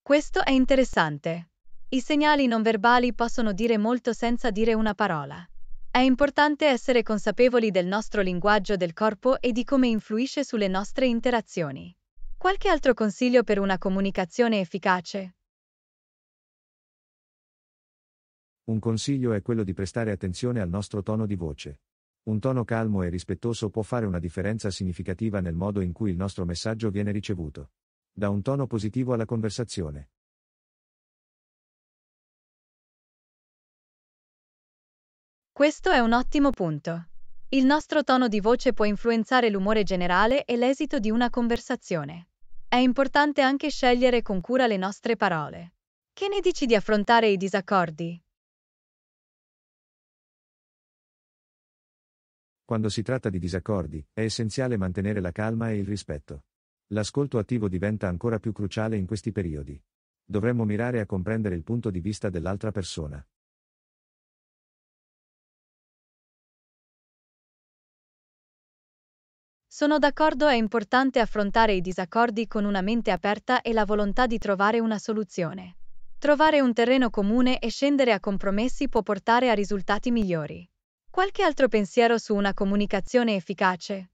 Questo è interessante. I segnali non verbali possono dire molto senza dire una parola. È importante essere consapevoli del nostro linguaggio del corpo e di come influisce sulle nostre interazioni. Qualche altro consiglio per una comunicazione efficace? Un consiglio è quello di prestare attenzione al nostro tono di voce. Un tono calmo e rispettoso può fare una differenza significativa nel modo in cui il nostro messaggio viene ricevuto dà un tono positivo alla conversazione. Questo è un ottimo punto. Il nostro tono di voce può influenzare l'umore generale e l'esito di una conversazione. È importante anche scegliere con cura le nostre parole. Che ne dici di affrontare i disaccordi? Quando si tratta di disaccordi, è essenziale mantenere la calma e il rispetto. L'ascolto attivo diventa ancora più cruciale in questi periodi. Dovremmo mirare a comprendere il punto di vista dell'altra persona. Sono d'accordo, è importante affrontare i disaccordi con una mente aperta e la volontà di trovare una soluzione. Trovare un terreno comune e scendere a compromessi può portare a risultati migliori. Qualche altro pensiero su una comunicazione efficace?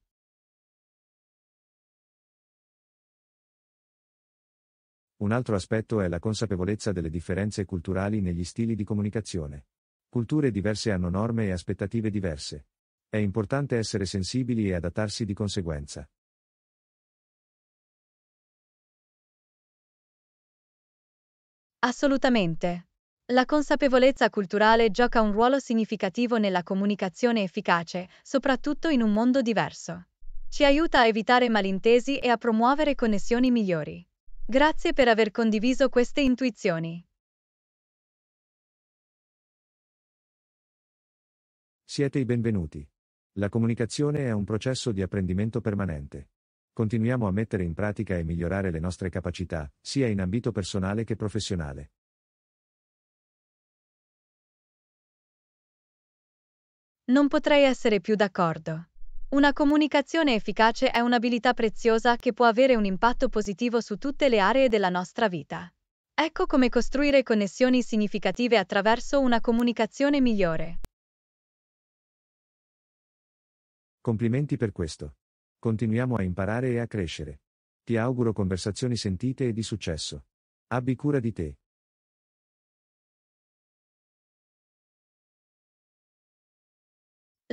Un altro aspetto è la consapevolezza delle differenze culturali negli stili di comunicazione. Culture diverse hanno norme e aspettative diverse. È importante essere sensibili e adattarsi di conseguenza. Assolutamente. La consapevolezza culturale gioca un ruolo significativo nella comunicazione efficace, soprattutto in un mondo diverso. Ci aiuta a evitare malintesi e a promuovere connessioni migliori. Grazie per aver condiviso queste intuizioni. Siete i benvenuti. La comunicazione è un processo di apprendimento permanente. Continuiamo a mettere in pratica e migliorare le nostre capacità, sia in ambito personale che professionale. Non potrei essere più d'accordo. Una comunicazione efficace è un'abilità preziosa che può avere un impatto positivo su tutte le aree della nostra vita. Ecco come costruire connessioni significative attraverso una comunicazione migliore. Complimenti per questo. Continuiamo a imparare e a crescere. Ti auguro conversazioni sentite e di successo. Abbi cura di te.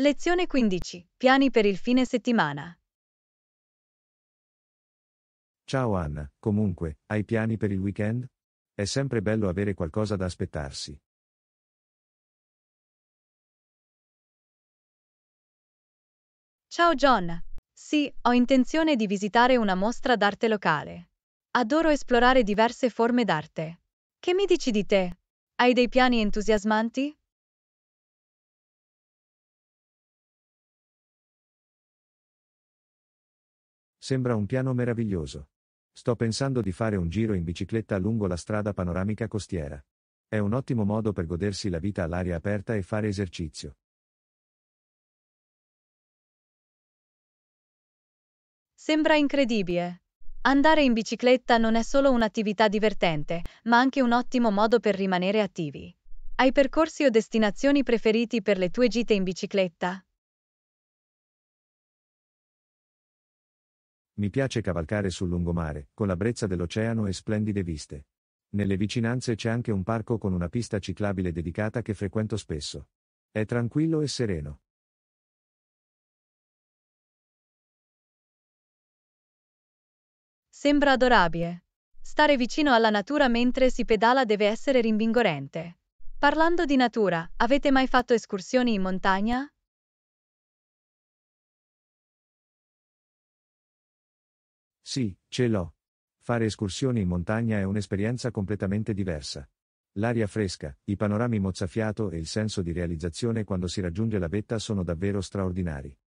Lezione 15. Piani per il fine settimana. Ciao Anna, comunque, hai piani per il weekend? È sempre bello avere qualcosa da aspettarsi. Ciao John. Sì, ho intenzione di visitare una mostra d'arte locale. Adoro esplorare diverse forme d'arte. Che mi dici di te? Hai dei piani entusiasmanti? Sembra un piano meraviglioso. Sto pensando di fare un giro in bicicletta lungo la strada panoramica costiera. È un ottimo modo per godersi la vita all'aria aperta e fare esercizio. Sembra incredibile. Andare in bicicletta non è solo un'attività divertente, ma anche un ottimo modo per rimanere attivi. Hai percorsi o destinazioni preferiti per le tue gite in bicicletta? Mi piace cavalcare sul lungomare, con la brezza dell'oceano e splendide viste. Nelle vicinanze c'è anche un parco con una pista ciclabile dedicata che frequento spesso. È tranquillo e sereno. Sembra adorabile. Stare vicino alla natura mentre si pedala deve essere rimbingorente. Parlando di natura, avete mai fatto escursioni in montagna? Sì, ce l'ho. Fare escursioni in montagna è un'esperienza completamente diversa. L'aria fresca, i panorami mozzafiato e il senso di realizzazione quando si raggiunge la vetta sono davvero straordinari.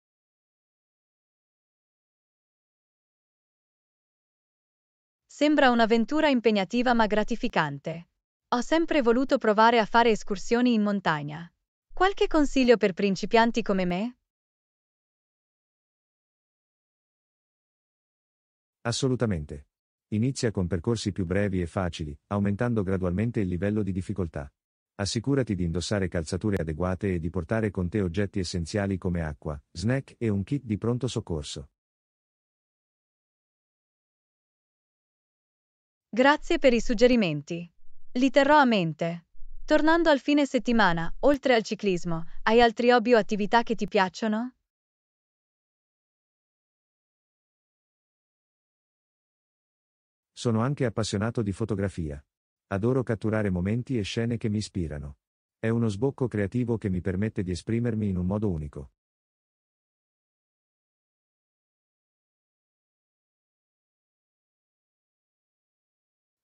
Sembra un'avventura impegnativa ma gratificante. Ho sempre voluto provare a fare escursioni in montagna. Qualche consiglio per principianti come me? Assolutamente. Inizia con percorsi più brevi e facili, aumentando gradualmente il livello di difficoltà. Assicurati di indossare calzature adeguate e di portare con te oggetti essenziali come acqua, snack e un kit di pronto soccorso. Grazie per i suggerimenti. Li terrò a mente. Tornando al fine settimana, oltre al ciclismo, hai altri hobby o attività che ti piacciono? Sono anche appassionato di fotografia. Adoro catturare momenti e scene che mi ispirano. È uno sbocco creativo che mi permette di esprimermi in un modo unico.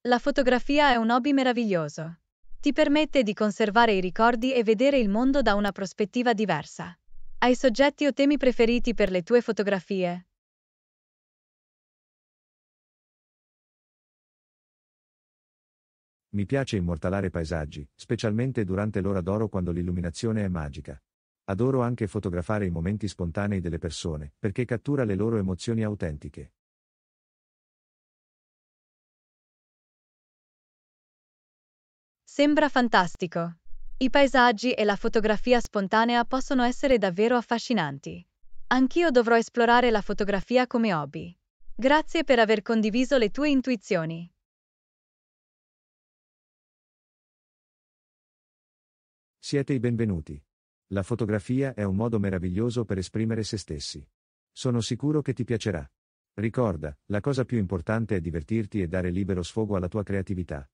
La fotografia è un hobby meraviglioso. Ti permette di conservare i ricordi e vedere il mondo da una prospettiva diversa. Hai soggetti o temi preferiti per le tue fotografie? Mi piace immortalare paesaggi, specialmente durante l'ora d'oro quando l'illuminazione è magica. Adoro anche fotografare i momenti spontanei delle persone, perché cattura le loro emozioni autentiche. Sembra fantastico. I paesaggi e la fotografia spontanea possono essere davvero affascinanti. Anch'io dovrò esplorare la fotografia come hobby. Grazie per aver condiviso le tue intuizioni. Siete i benvenuti. La fotografia è un modo meraviglioso per esprimere se stessi. Sono sicuro che ti piacerà. Ricorda, la cosa più importante è divertirti e dare libero sfogo alla tua creatività.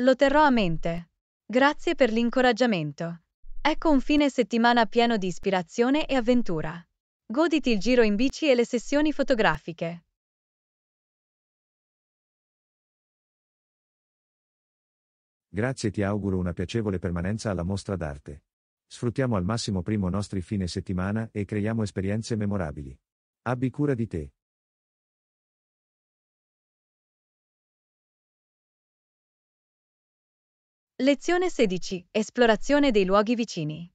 Lo terrò a mente. Grazie per l'incoraggiamento. Ecco un fine settimana pieno di ispirazione e avventura. Goditi il giro in bici e le sessioni fotografiche. Grazie e ti auguro una piacevole permanenza alla mostra d'arte. Sfruttiamo al massimo primo nostri fine settimana e creiamo esperienze memorabili. Abbi cura di te. Lezione 16. Esplorazione dei luoghi vicini.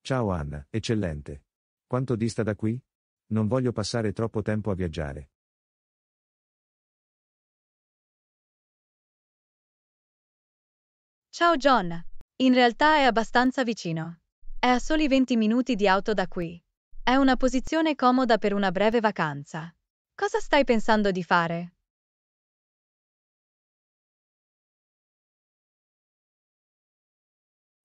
Ciao Anna, eccellente. Quanto dista da qui? Non voglio passare troppo tempo a viaggiare. Ciao John! In realtà è abbastanza vicino. È a soli 20 minuti di auto da qui. È una posizione comoda per una breve vacanza. Cosa stai pensando di fare?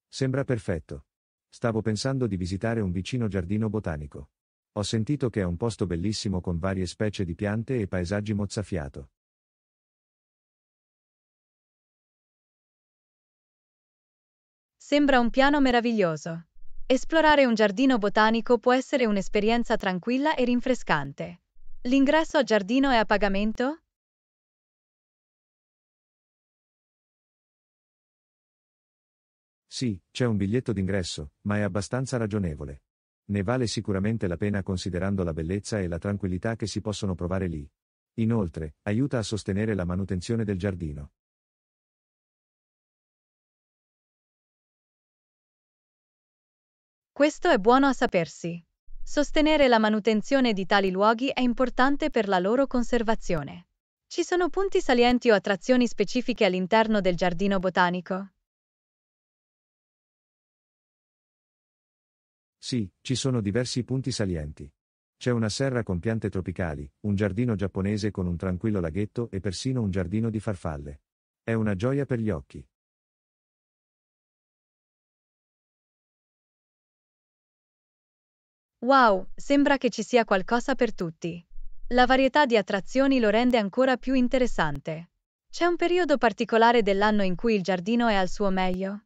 Sembra perfetto. Stavo pensando di visitare un vicino giardino botanico. Ho sentito che è un posto bellissimo con varie specie di piante e paesaggi mozzafiato. Sembra un piano meraviglioso. Esplorare un giardino botanico può essere un'esperienza tranquilla e rinfrescante. L'ingresso a giardino è a pagamento? Sì, c'è un biglietto d'ingresso, ma è abbastanza ragionevole. Ne vale sicuramente la pena considerando la bellezza e la tranquillità che si possono provare lì. Inoltre, aiuta a sostenere la manutenzione del giardino. Questo è buono a sapersi. Sostenere la manutenzione di tali luoghi è importante per la loro conservazione. Ci sono punti salienti o attrazioni specifiche all'interno del giardino botanico? Sì, ci sono diversi punti salienti. C'è una serra con piante tropicali, un giardino giapponese con un tranquillo laghetto e persino un giardino di farfalle. È una gioia per gli occhi. Wow, sembra che ci sia qualcosa per tutti. La varietà di attrazioni lo rende ancora più interessante. C'è un periodo particolare dell'anno in cui il giardino è al suo meglio?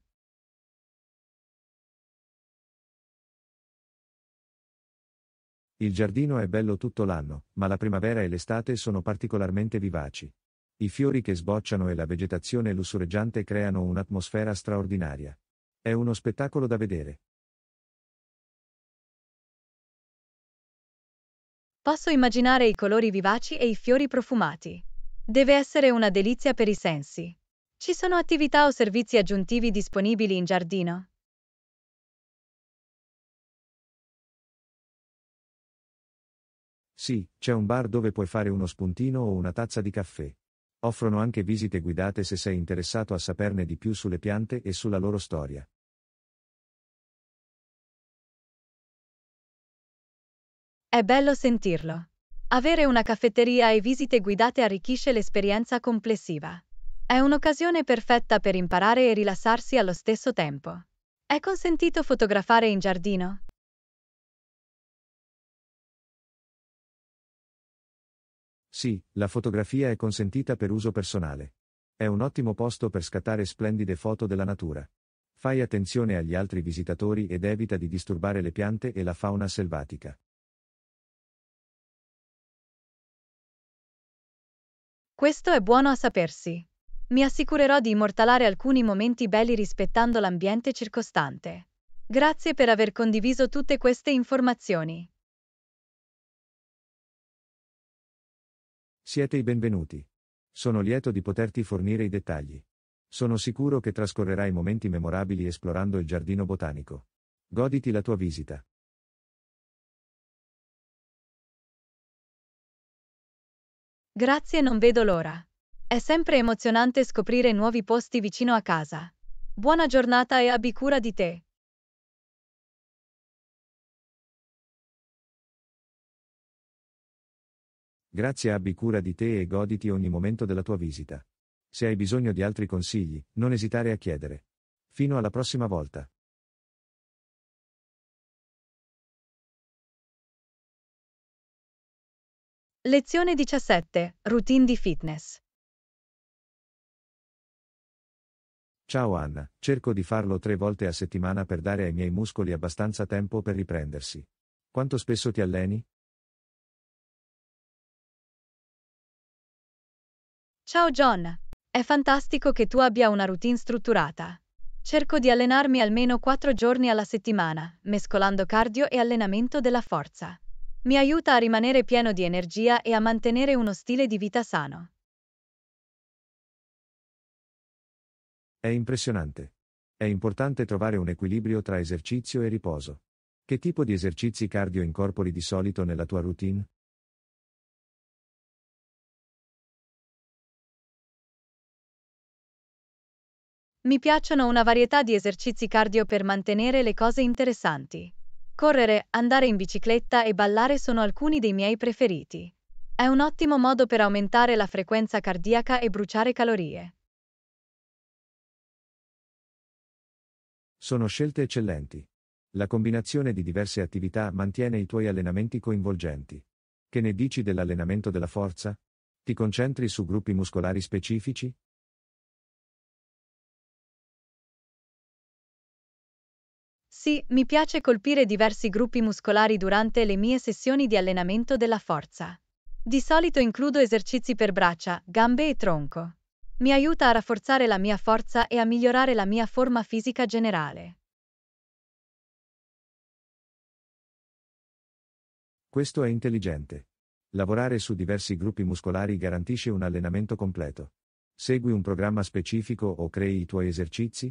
Il giardino è bello tutto l'anno, ma la primavera e l'estate sono particolarmente vivaci. I fiori che sbocciano e la vegetazione lussureggiante creano un'atmosfera straordinaria. È uno spettacolo da vedere. Posso immaginare i colori vivaci e i fiori profumati. Deve essere una delizia per i sensi. Ci sono attività o servizi aggiuntivi disponibili in giardino? Sì, c'è un bar dove puoi fare uno spuntino o una tazza di caffè. Offrono anche visite guidate se sei interessato a saperne di più sulle piante e sulla loro storia. È bello sentirlo. Avere una caffetteria e visite guidate arricchisce l'esperienza complessiva. È un'occasione perfetta per imparare e rilassarsi allo stesso tempo. È consentito fotografare in giardino? Sì, la fotografia è consentita per uso personale. È un ottimo posto per scattare splendide foto della natura. Fai attenzione agli altri visitatori ed evita di disturbare le piante e la fauna selvatica. Questo è buono a sapersi. Mi assicurerò di immortalare alcuni momenti belli rispettando l'ambiente circostante. Grazie per aver condiviso tutte queste informazioni. Siete i benvenuti. Sono lieto di poterti fornire i dettagli. Sono sicuro che trascorrerai momenti memorabili esplorando il giardino botanico. Goditi la tua visita. Grazie non vedo l'ora. È sempre emozionante scoprire nuovi posti vicino a casa. Buona giornata e abbi cura di te. Grazie abbi cura di te e goditi ogni momento della tua visita. Se hai bisogno di altri consigli, non esitare a chiedere. Fino alla prossima volta. Lezione 17. Routine di fitness. Ciao Anna, cerco di farlo tre volte a settimana per dare ai miei muscoli abbastanza tempo per riprendersi. Quanto spesso ti alleni? Ciao John, è fantastico che tu abbia una routine strutturata. Cerco di allenarmi almeno quattro giorni alla settimana, mescolando cardio e allenamento della forza mi aiuta a rimanere pieno di energia e a mantenere uno stile di vita sano. È impressionante. È importante trovare un equilibrio tra esercizio e riposo. Che tipo di esercizi cardio incorpori di solito nella tua routine? Mi piacciono una varietà di esercizi cardio per mantenere le cose interessanti. Correre, andare in bicicletta e ballare sono alcuni dei miei preferiti. È un ottimo modo per aumentare la frequenza cardiaca e bruciare calorie. Sono scelte eccellenti. La combinazione di diverse attività mantiene i tuoi allenamenti coinvolgenti. Che ne dici dell'allenamento della forza? Ti concentri su gruppi muscolari specifici? Sì, mi piace colpire diversi gruppi muscolari durante le mie sessioni di allenamento della forza. Di solito includo esercizi per braccia, gambe e tronco. Mi aiuta a rafforzare la mia forza e a migliorare la mia forma fisica generale. Questo è intelligente. Lavorare su diversi gruppi muscolari garantisce un allenamento completo. Segui un programma specifico o crei i tuoi esercizi?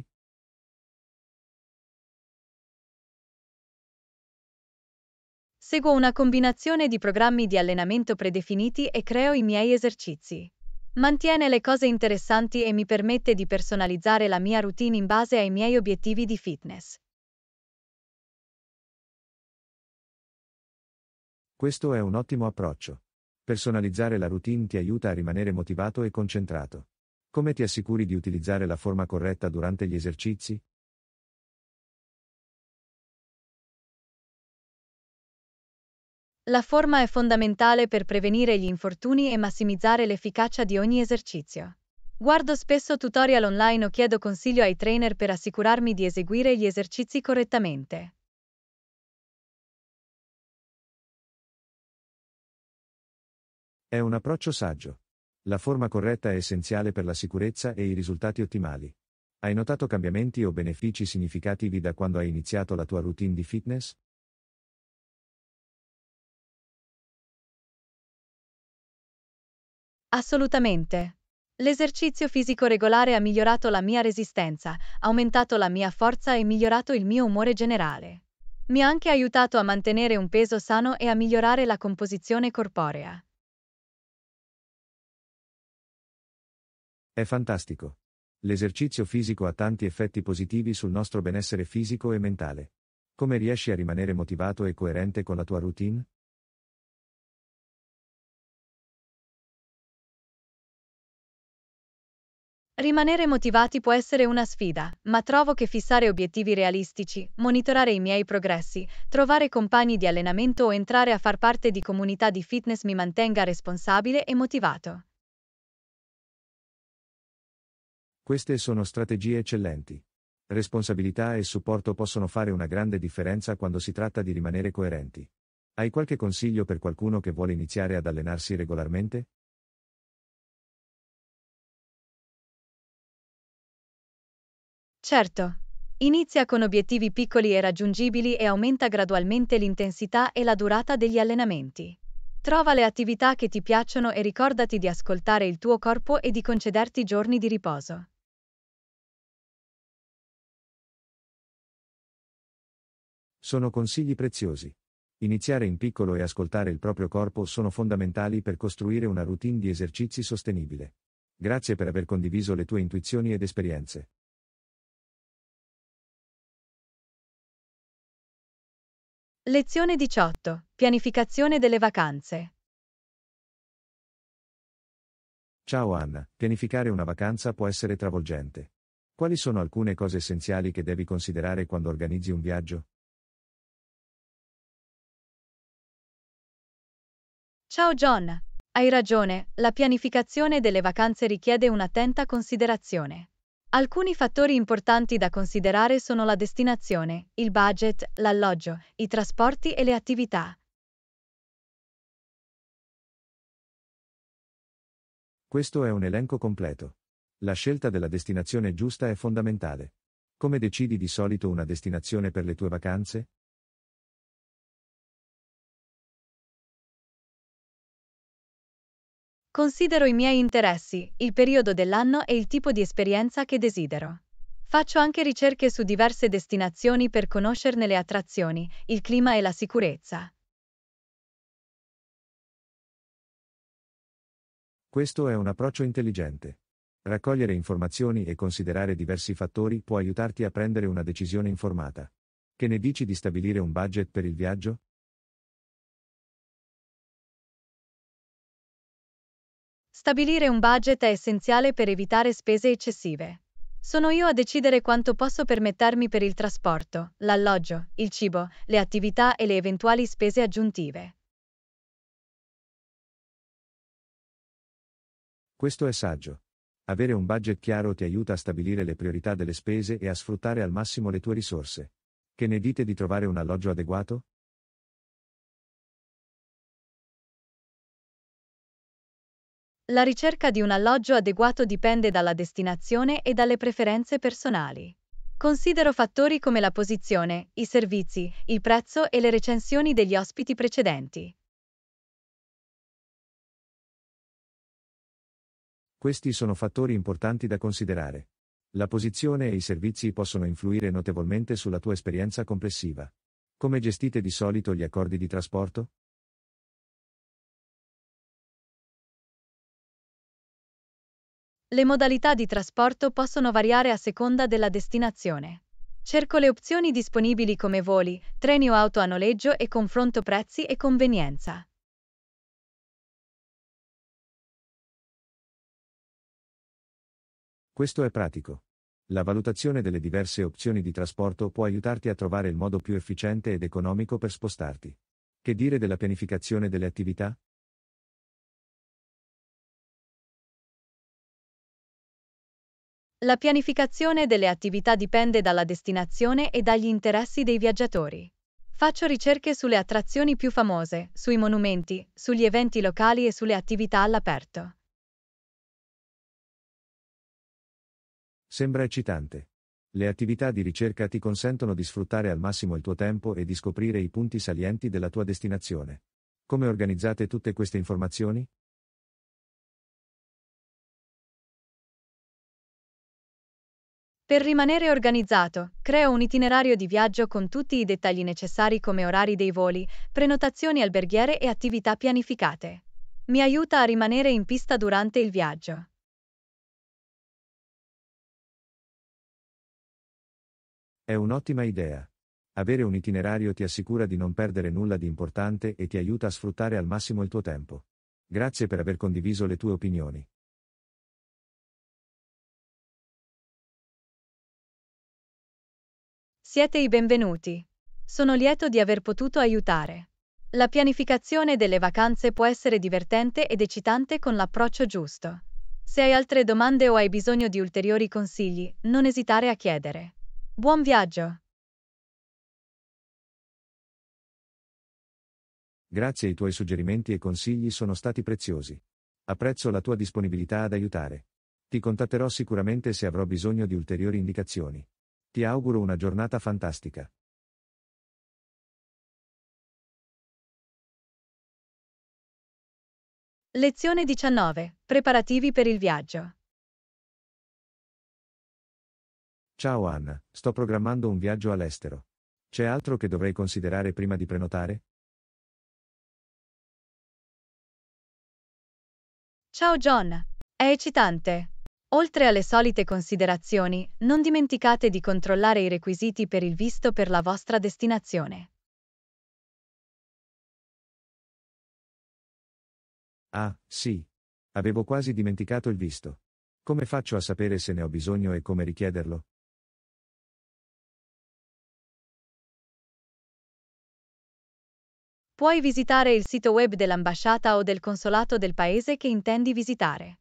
Seguo una combinazione di programmi di allenamento predefiniti e creo i miei esercizi. Mantiene le cose interessanti e mi permette di personalizzare la mia routine in base ai miei obiettivi di fitness. Questo è un ottimo approccio. Personalizzare la routine ti aiuta a rimanere motivato e concentrato. Come ti assicuri di utilizzare la forma corretta durante gli esercizi? La forma è fondamentale per prevenire gli infortuni e massimizzare l'efficacia di ogni esercizio. Guardo spesso tutorial online o chiedo consiglio ai trainer per assicurarmi di eseguire gli esercizi correttamente. È un approccio saggio. La forma corretta è essenziale per la sicurezza e i risultati ottimali. Hai notato cambiamenti o benefici significativi da quando hai iniziato la tua routine di fitness? Assolutamente. L'esercizio fisico regolare ha migliorato la mia resistenza, aumentato la mia forza e migliorato il mio umore generale. Mi ha anche aiutato a mantenere un peso sano e a migliorare la composizione corporea. È fantastico. L'esercizio fisico ha tanti effetti positivi sul nostro benessere fisico e mentale. Come riesci a rimanere motivato e coerente con la tua routine? Rimanere motivati può essere una sfida, ma trovo che fissare obiettivi realistici, monitorare i miei progressi, trovare compagni di allenamento o entrare a far parte di comunità di fitness mi mantenga responsabile e motivato. Queste sono strategie eccellenti. Responsabilità e supporto possono fare una grande differenza quando si tratta di rimanere coerenti. Hai qualche consiglio per qualcuno che vuole iniziare ad allenarsi regolarmente? Certo. Inizia con obiettivi piccoli e raggiungibili e aumenta gradualmente l'intensità e la durata degli allenamenti. Trova le attività che ti piacciono e ricordati di ascoltare il tuo corpo e di concederti giorni di riposo. Sono consigli preziosi. Iniziare in piccolo e ascoltare il proprio corpo sono fondamentali per costruire una routine di esercizi sostenibile. Grazie per aver condiviso le tue intuizioni ed esperienze. Lezione 18. Pianificazione delle vacanze. Ciao Anna, pianificare una vacanza può essere travolgente. Quali sono alcune cose essenziali che devi considerare quando organizzi un viaggio? Ciao John, hai ragione, la pianificazione delle vacanze richiede un'attenta considerazione. Alcuni fattori importanti da considerare sono la destinazione, il budget, l'alloggio, i trasporti e le attività. Questo è un elenco completo. La scelta della destinazione giusta è fondamentale. Come decidi di solito una destinazione per le tue vacanze? Considero i miei interessi, il periodo dell'anno e il tipo di esperienza che desidero. Faccio anche ricerche su diverse destinazioni per conoscerne le attrazioni, il clima e la sicurezza. Questo è un approccio intelligente. Raccogliere informazioni e considerare diversi fattori può aiutarti a prendere una decisione informata. Che ne dici di stabilire un budget per il viaggio? Stabilire un budget è essenziale per evitare spese eccessive. Sono io a decidere quanto posso permettermi per il trasporto, l'alloggio, il cibo, le attività e le eventuali spese aggiuntive. Questo è saggio. Avere un budget chiaro ti aiuta a stabilire le priorità delle spese e a sfruttare al massimo le tue risorse. Che ne dite di trovare un alloggio adeguato? La ricerca di un alloggio adeguato dipende dalla destinazione e dalle preferenze personali. Considero fattori come la posizione, i servizi, il prezzo e le recensioni degli ospiti precedenti. Questi sono fattori importanti da considerare. La posizione e i servizi possono influire notevolmente sulla tua esperienza complessiva. Come gestite di solito gli accordi di trasporto? Le modalità di trasporto possono variare a seconda della destinazione. Cerco le opzioni disponibili come voli, treni o auto a noleggio e confronto prezzi e convenienza. Questo è pratico. La valutazione delle diverse opzioni di trasporto può aiutarti a trovare il modo più efficiente ed economico per spostarti. Che dire della pianificazione delle attività? La pianificazione delle attività dipende dalla destinazione e dagli interessi dei viaggiatori. Faccio ricerche sulle attrazioni più famose, sui monumenti, sugli eventi locali e sulle attività all'aperto. Sembra eccitante. Le attività di ricerca ti consentono di sfruttare al massimo il tuo tempo e di scoprire i punti salienti della tua destinazione. Come organizzate tutte queste informazioni? Per rimanere organizzato, creo un itinerario di viaggio con tutti i dettagli necessari come orari dei voli, prenotazioni alberghiere e attività pianificate. Mi aiuta a rimanere in pista durante il viaggio. È un'ottima idea. Avere un itinerario ti assicura di non perdere nulla di importante e ti aiuta a sfruttare al massimo il tuo tempo. Grazie per aver condiviso le tue opinioni. Siete i benvenuti. Sono lieto di aver potuto aiutare. La pianificazione delle vacanze può essere divertente ed eccitante con l'approccio giusto. Se hai altre domande o hai bisogno di ulteriori consigli, non esitare a chiedere. Buon viaggio! Grazie ai tuoi suggerimenti e consigli sono stati preziosi. Apprezzo la tua disponibilità ad aiutare. Ti contatterò sicuramente se avrò bisogno di ulteriori indicazioni. Ti auguro una giornata fantastica. Lezione 19. Preparativi per il viaggio. Ciao Anna, sto programmando un viaggio all'estero. C'è altro che dovrei considerare prima di prenotare? Ciao John, è eccitante. Oltre alle solite considerazioni, non dimenticate di controllare i requisiti per il visto per la vostra destinazione. Ah, sì. Avevo quasi dimenticato il visto. Come faccio a sapere se ne ho bisogno e come richiederlo? Puoi visitare il sito web dell'ambasciata o del consolato del paese che intendi visitare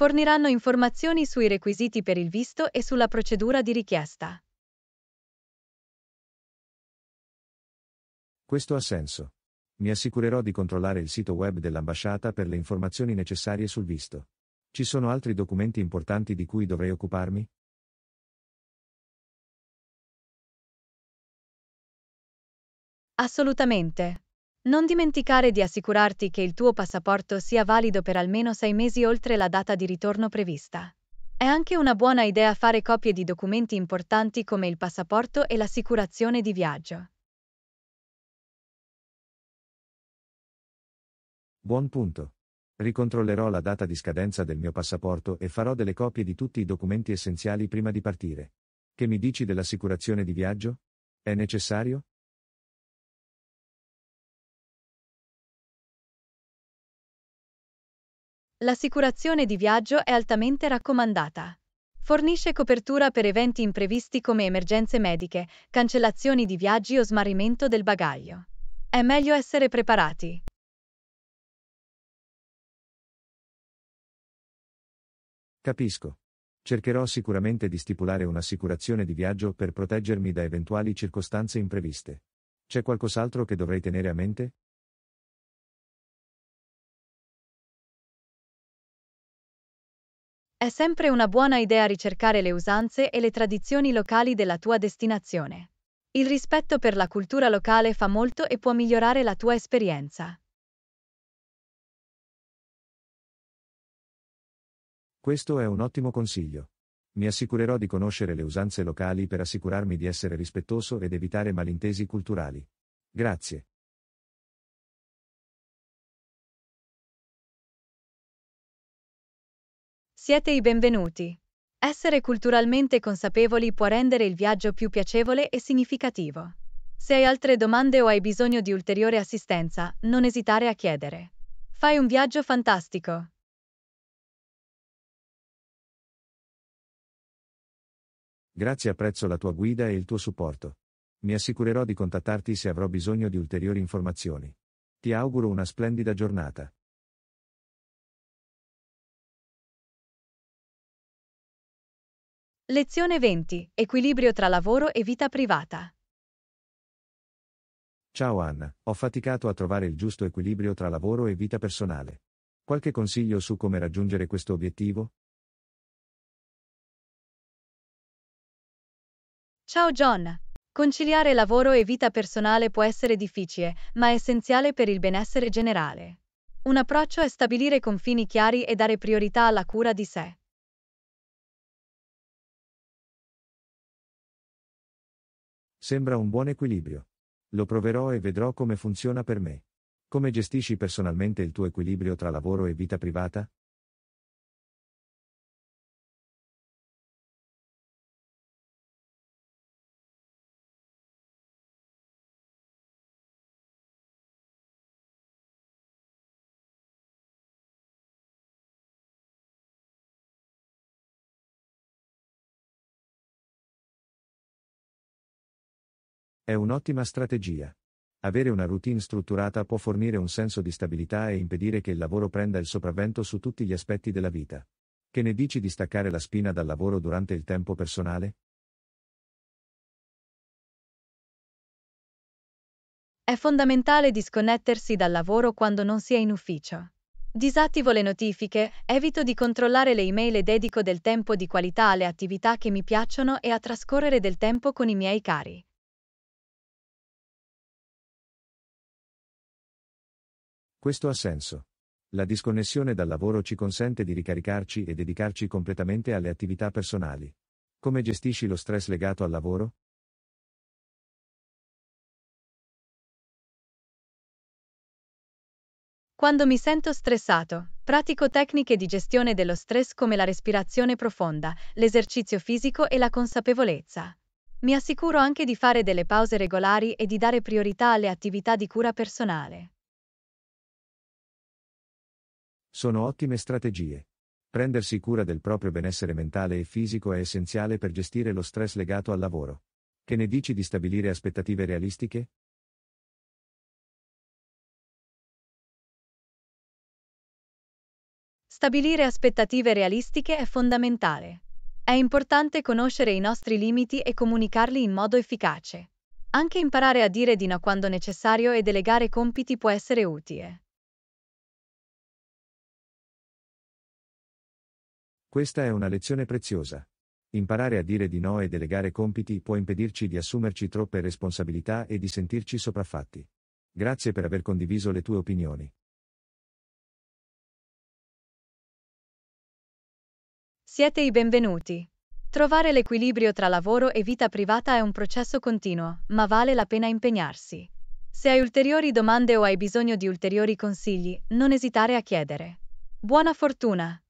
forniranno informazioni sui requisiti per il visto e sulla procedura di richiesta. Questo ha senso. Mi assicurerò di controllare il sito web dell'ambasciata per le informazioni necessarie sul visto. Ci sono altri documenti importanti di cui dovrei occuparmi? Assolutamente. Non dimenticare di assicurarti che il tuo passaporto sia valido per almeno sei mesi oltre la data di ritorno prevista. È anche una buona idea fare copie di documenti importanti come il passaporto e l'assicurazione di viaggio. Buon punto. Ricontrollerò la data di scadenza del mio passaporto e farò delle copie di tutti i documenti essenziali prima di partire. Che mi dici dell'assicurazione di viaggio? È necessario? L'assicurazione di viaggio è altamente raccomandata. Fornisce copertura per eventi imprevisti come emergenze mediche, cancellazioni di viaggi o smarrimento del bagaglio. È meglio essere preparati. Capisco. Cercherò sicuramente di stipulare un'assicurazione di viaggio per proteggermi da eventuali circostanze impreviste. C'è qualcos'altro che dovrei tenere a mente? È sempre una buona idea ricercare le usanze e le tradizioni locali della tua destinazione. Il rispetto per la cultura locale fa molto e può migliorare la tua esperienza. Questo è un ottimo consiglio. Mi assicurerò di conoscere le usanze locali per assicurarmi di essere rispettoso ed evitare malintesi culturali. Grazie. Siete i benvenuti. Essere culturalmente consapevoli può rendere il viaggio più piacevole e significativo. Se hai altre domande o hai bisogno di ulteriore assistenza, non esitare a chiedere. Fai un viaggio fantastico! Grazie apprezzo la tua guida e il tuo supporto. Mi assicurerò di contattarti se avrò bisogno di ulteriori informazioni. Ti auguro una splendida giornata. Lezione 20. Equilibrio tra lavoro e vita privata. Ciao Anna, ho faticato a trovare il giusto equilibrio tra lavoro e vita personale. Qualche consiglio su come raggiungere questo obiettivo? Ciao John. Conciliare lavoro e vita personale può essere difficile, ma è essenziale per il benessere generale. Un approccio è stabilire confini chiari e dare priorità alla cura di sé. Sembra un buon equilibrio. Lo proverò e vedrò come funziona per me. Come gestisci personalmente il tuo equilibrio tra lavoro e vita privata? È un'ottima strategia. Avere una routine strutturata può fornire un senso di stabilità e impedire che il lavoro prenda il sopravvento su tutti gli aspetti della vita. Che ne dici di staccare la spina dal lavoro durante il tempo personale? È fondamentale disconnettersi dal lavoro quando non si è in ufficio. Disattivo le notifiche, evito di controllare le email e dedico del tempo di qualità alle attività che mi piacciono e a trascorrere del tempo con i miei cari. Questo ha senso. La disconnessione dal lavoro ci consente di ricaricarci e dedicarci completamente alle attività personali. Come gestisci lo stress legato al lavoro? Quando mi sento stressato, pratico tecniche di gestione dello stress come la respirazione profonda, l'esercizio fisico e la consapevolezza. Mi assicuro anche di fare delle pause regolari e di dare priorità alle attività di cura personale. Sono ottime strategie. Prendersi cura del proprio benessere mentale e fisico è essenziale per gestire lo stress legato al lavoro. Che ne dici di stabilire aspettative realistiche? Stabilire aspettative realistiche è fondamentale. È importante conoscere i nostri limiti e comunicarli in modo efficace. Anche imparare a dire di no quando necessario e delegare compiti può essere utile. Questa è una lezione preziosa. Imparare a dire di no e delegare compiti può impedirci di assumerci troppe responsabilità e di sentirci sopraffatti. Grazie per aver condiviso le tue opinioni. Siete i benvenuti. Trovare l'equilibrio tra lavoro e vita privata è un processo continuo, ma vale la pena impegnarsi. Se hai ulteriori domande o hai bisogno di ulteriori consigli, non esitare a chiedere. Buona fortuna!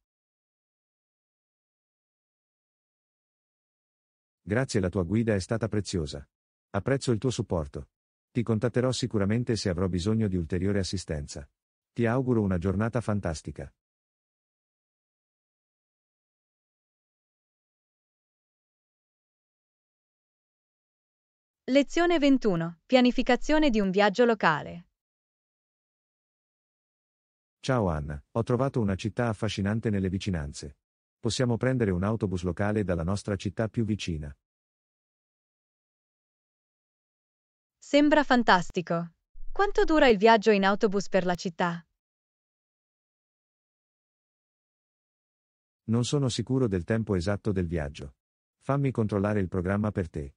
Grazie la tua guida è stata preziosa. Apprezzo il tuo supporto. Ti contatterò sicuramente se avrò bisogno di ulteriore assistenza. Ti auguro una giornata fantastica. Lezione 21. Pianificazione di un viaggio locale. Ciao Anna, ho trovato una città affascinante nelle vicinanze possiamo prendere un autobus locale dalla nostra città più vicina. Sembra fantastico. Quanto dura il viaggio in autobus per la città? Non sono sicuro del tempo esatto del viaggio. Fammi controllare il programma per te.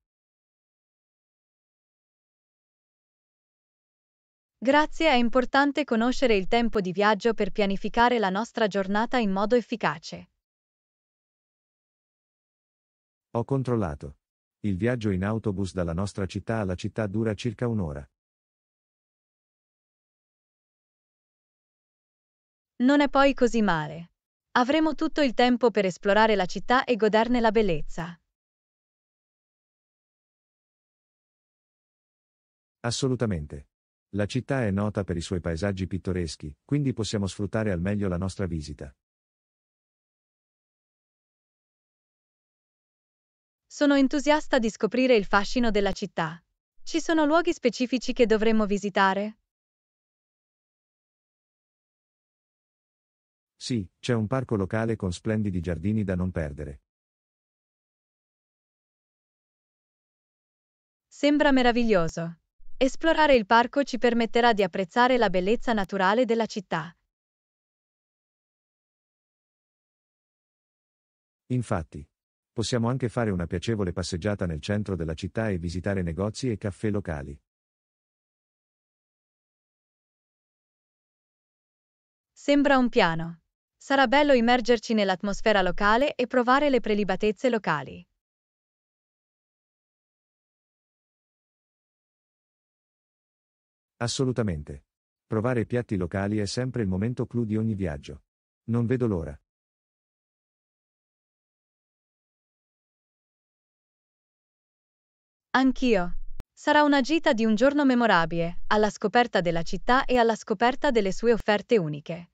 Grazie, è importante conoscere il tempo di viaggio per pianificare la nostra giornata in modo efficace. Ho controllato. Il viaggio in autobus dalla nostra città alla città dura circa un'ora. Non è poi così male. Avremo tutto il tempo per esplorare la città e goderne la bellezza. Assolutamente. La città è nota per i suoi paesaggi pittoreschi, quindi possiamo sfruttare al meglio la nostra visita. Sono entusiasta di scoprire il fascino della città. Ci sono luoghi specifici che dovremmo visitare? Sì, c'è un parco locale con splendidi giardini da non perdere. Sembra meraviglioso. Esplorare il parco ci permetterà di apprezzare la bellezza naturale della città. Infatti, possiamo anche fare una piacevole passeggiata nel centro della città e visitare negozi e caffè locali. Sembra un piano. Sarà bello immergerci nell'atmosfera locale e provare le prelibatezze locali. Assolutamente. Provare piatti locali è sempre il momento clou di ogni viaggio. Non vedo l'ora. Anch'io. Sarà una gita di un giorno memorabile, alla scoperta della città e alla scoperta delle sue offerte uniche.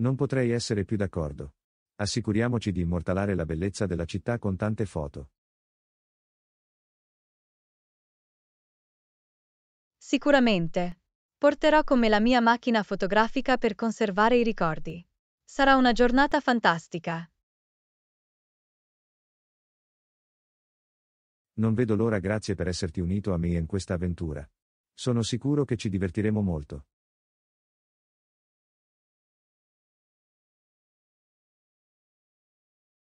Non potrei essere più d'accordo. Assicuriamoci di immortalare la bellezza della città con tante foto. Sicuramente. Porterò con me la mia macchina fotografica per conservare i ricordi. Sarà una giornata fantastica. Non vedo l'ora grazie per esserti unito a me in questa avventura. Sono sicuro che ci divertiremo molto.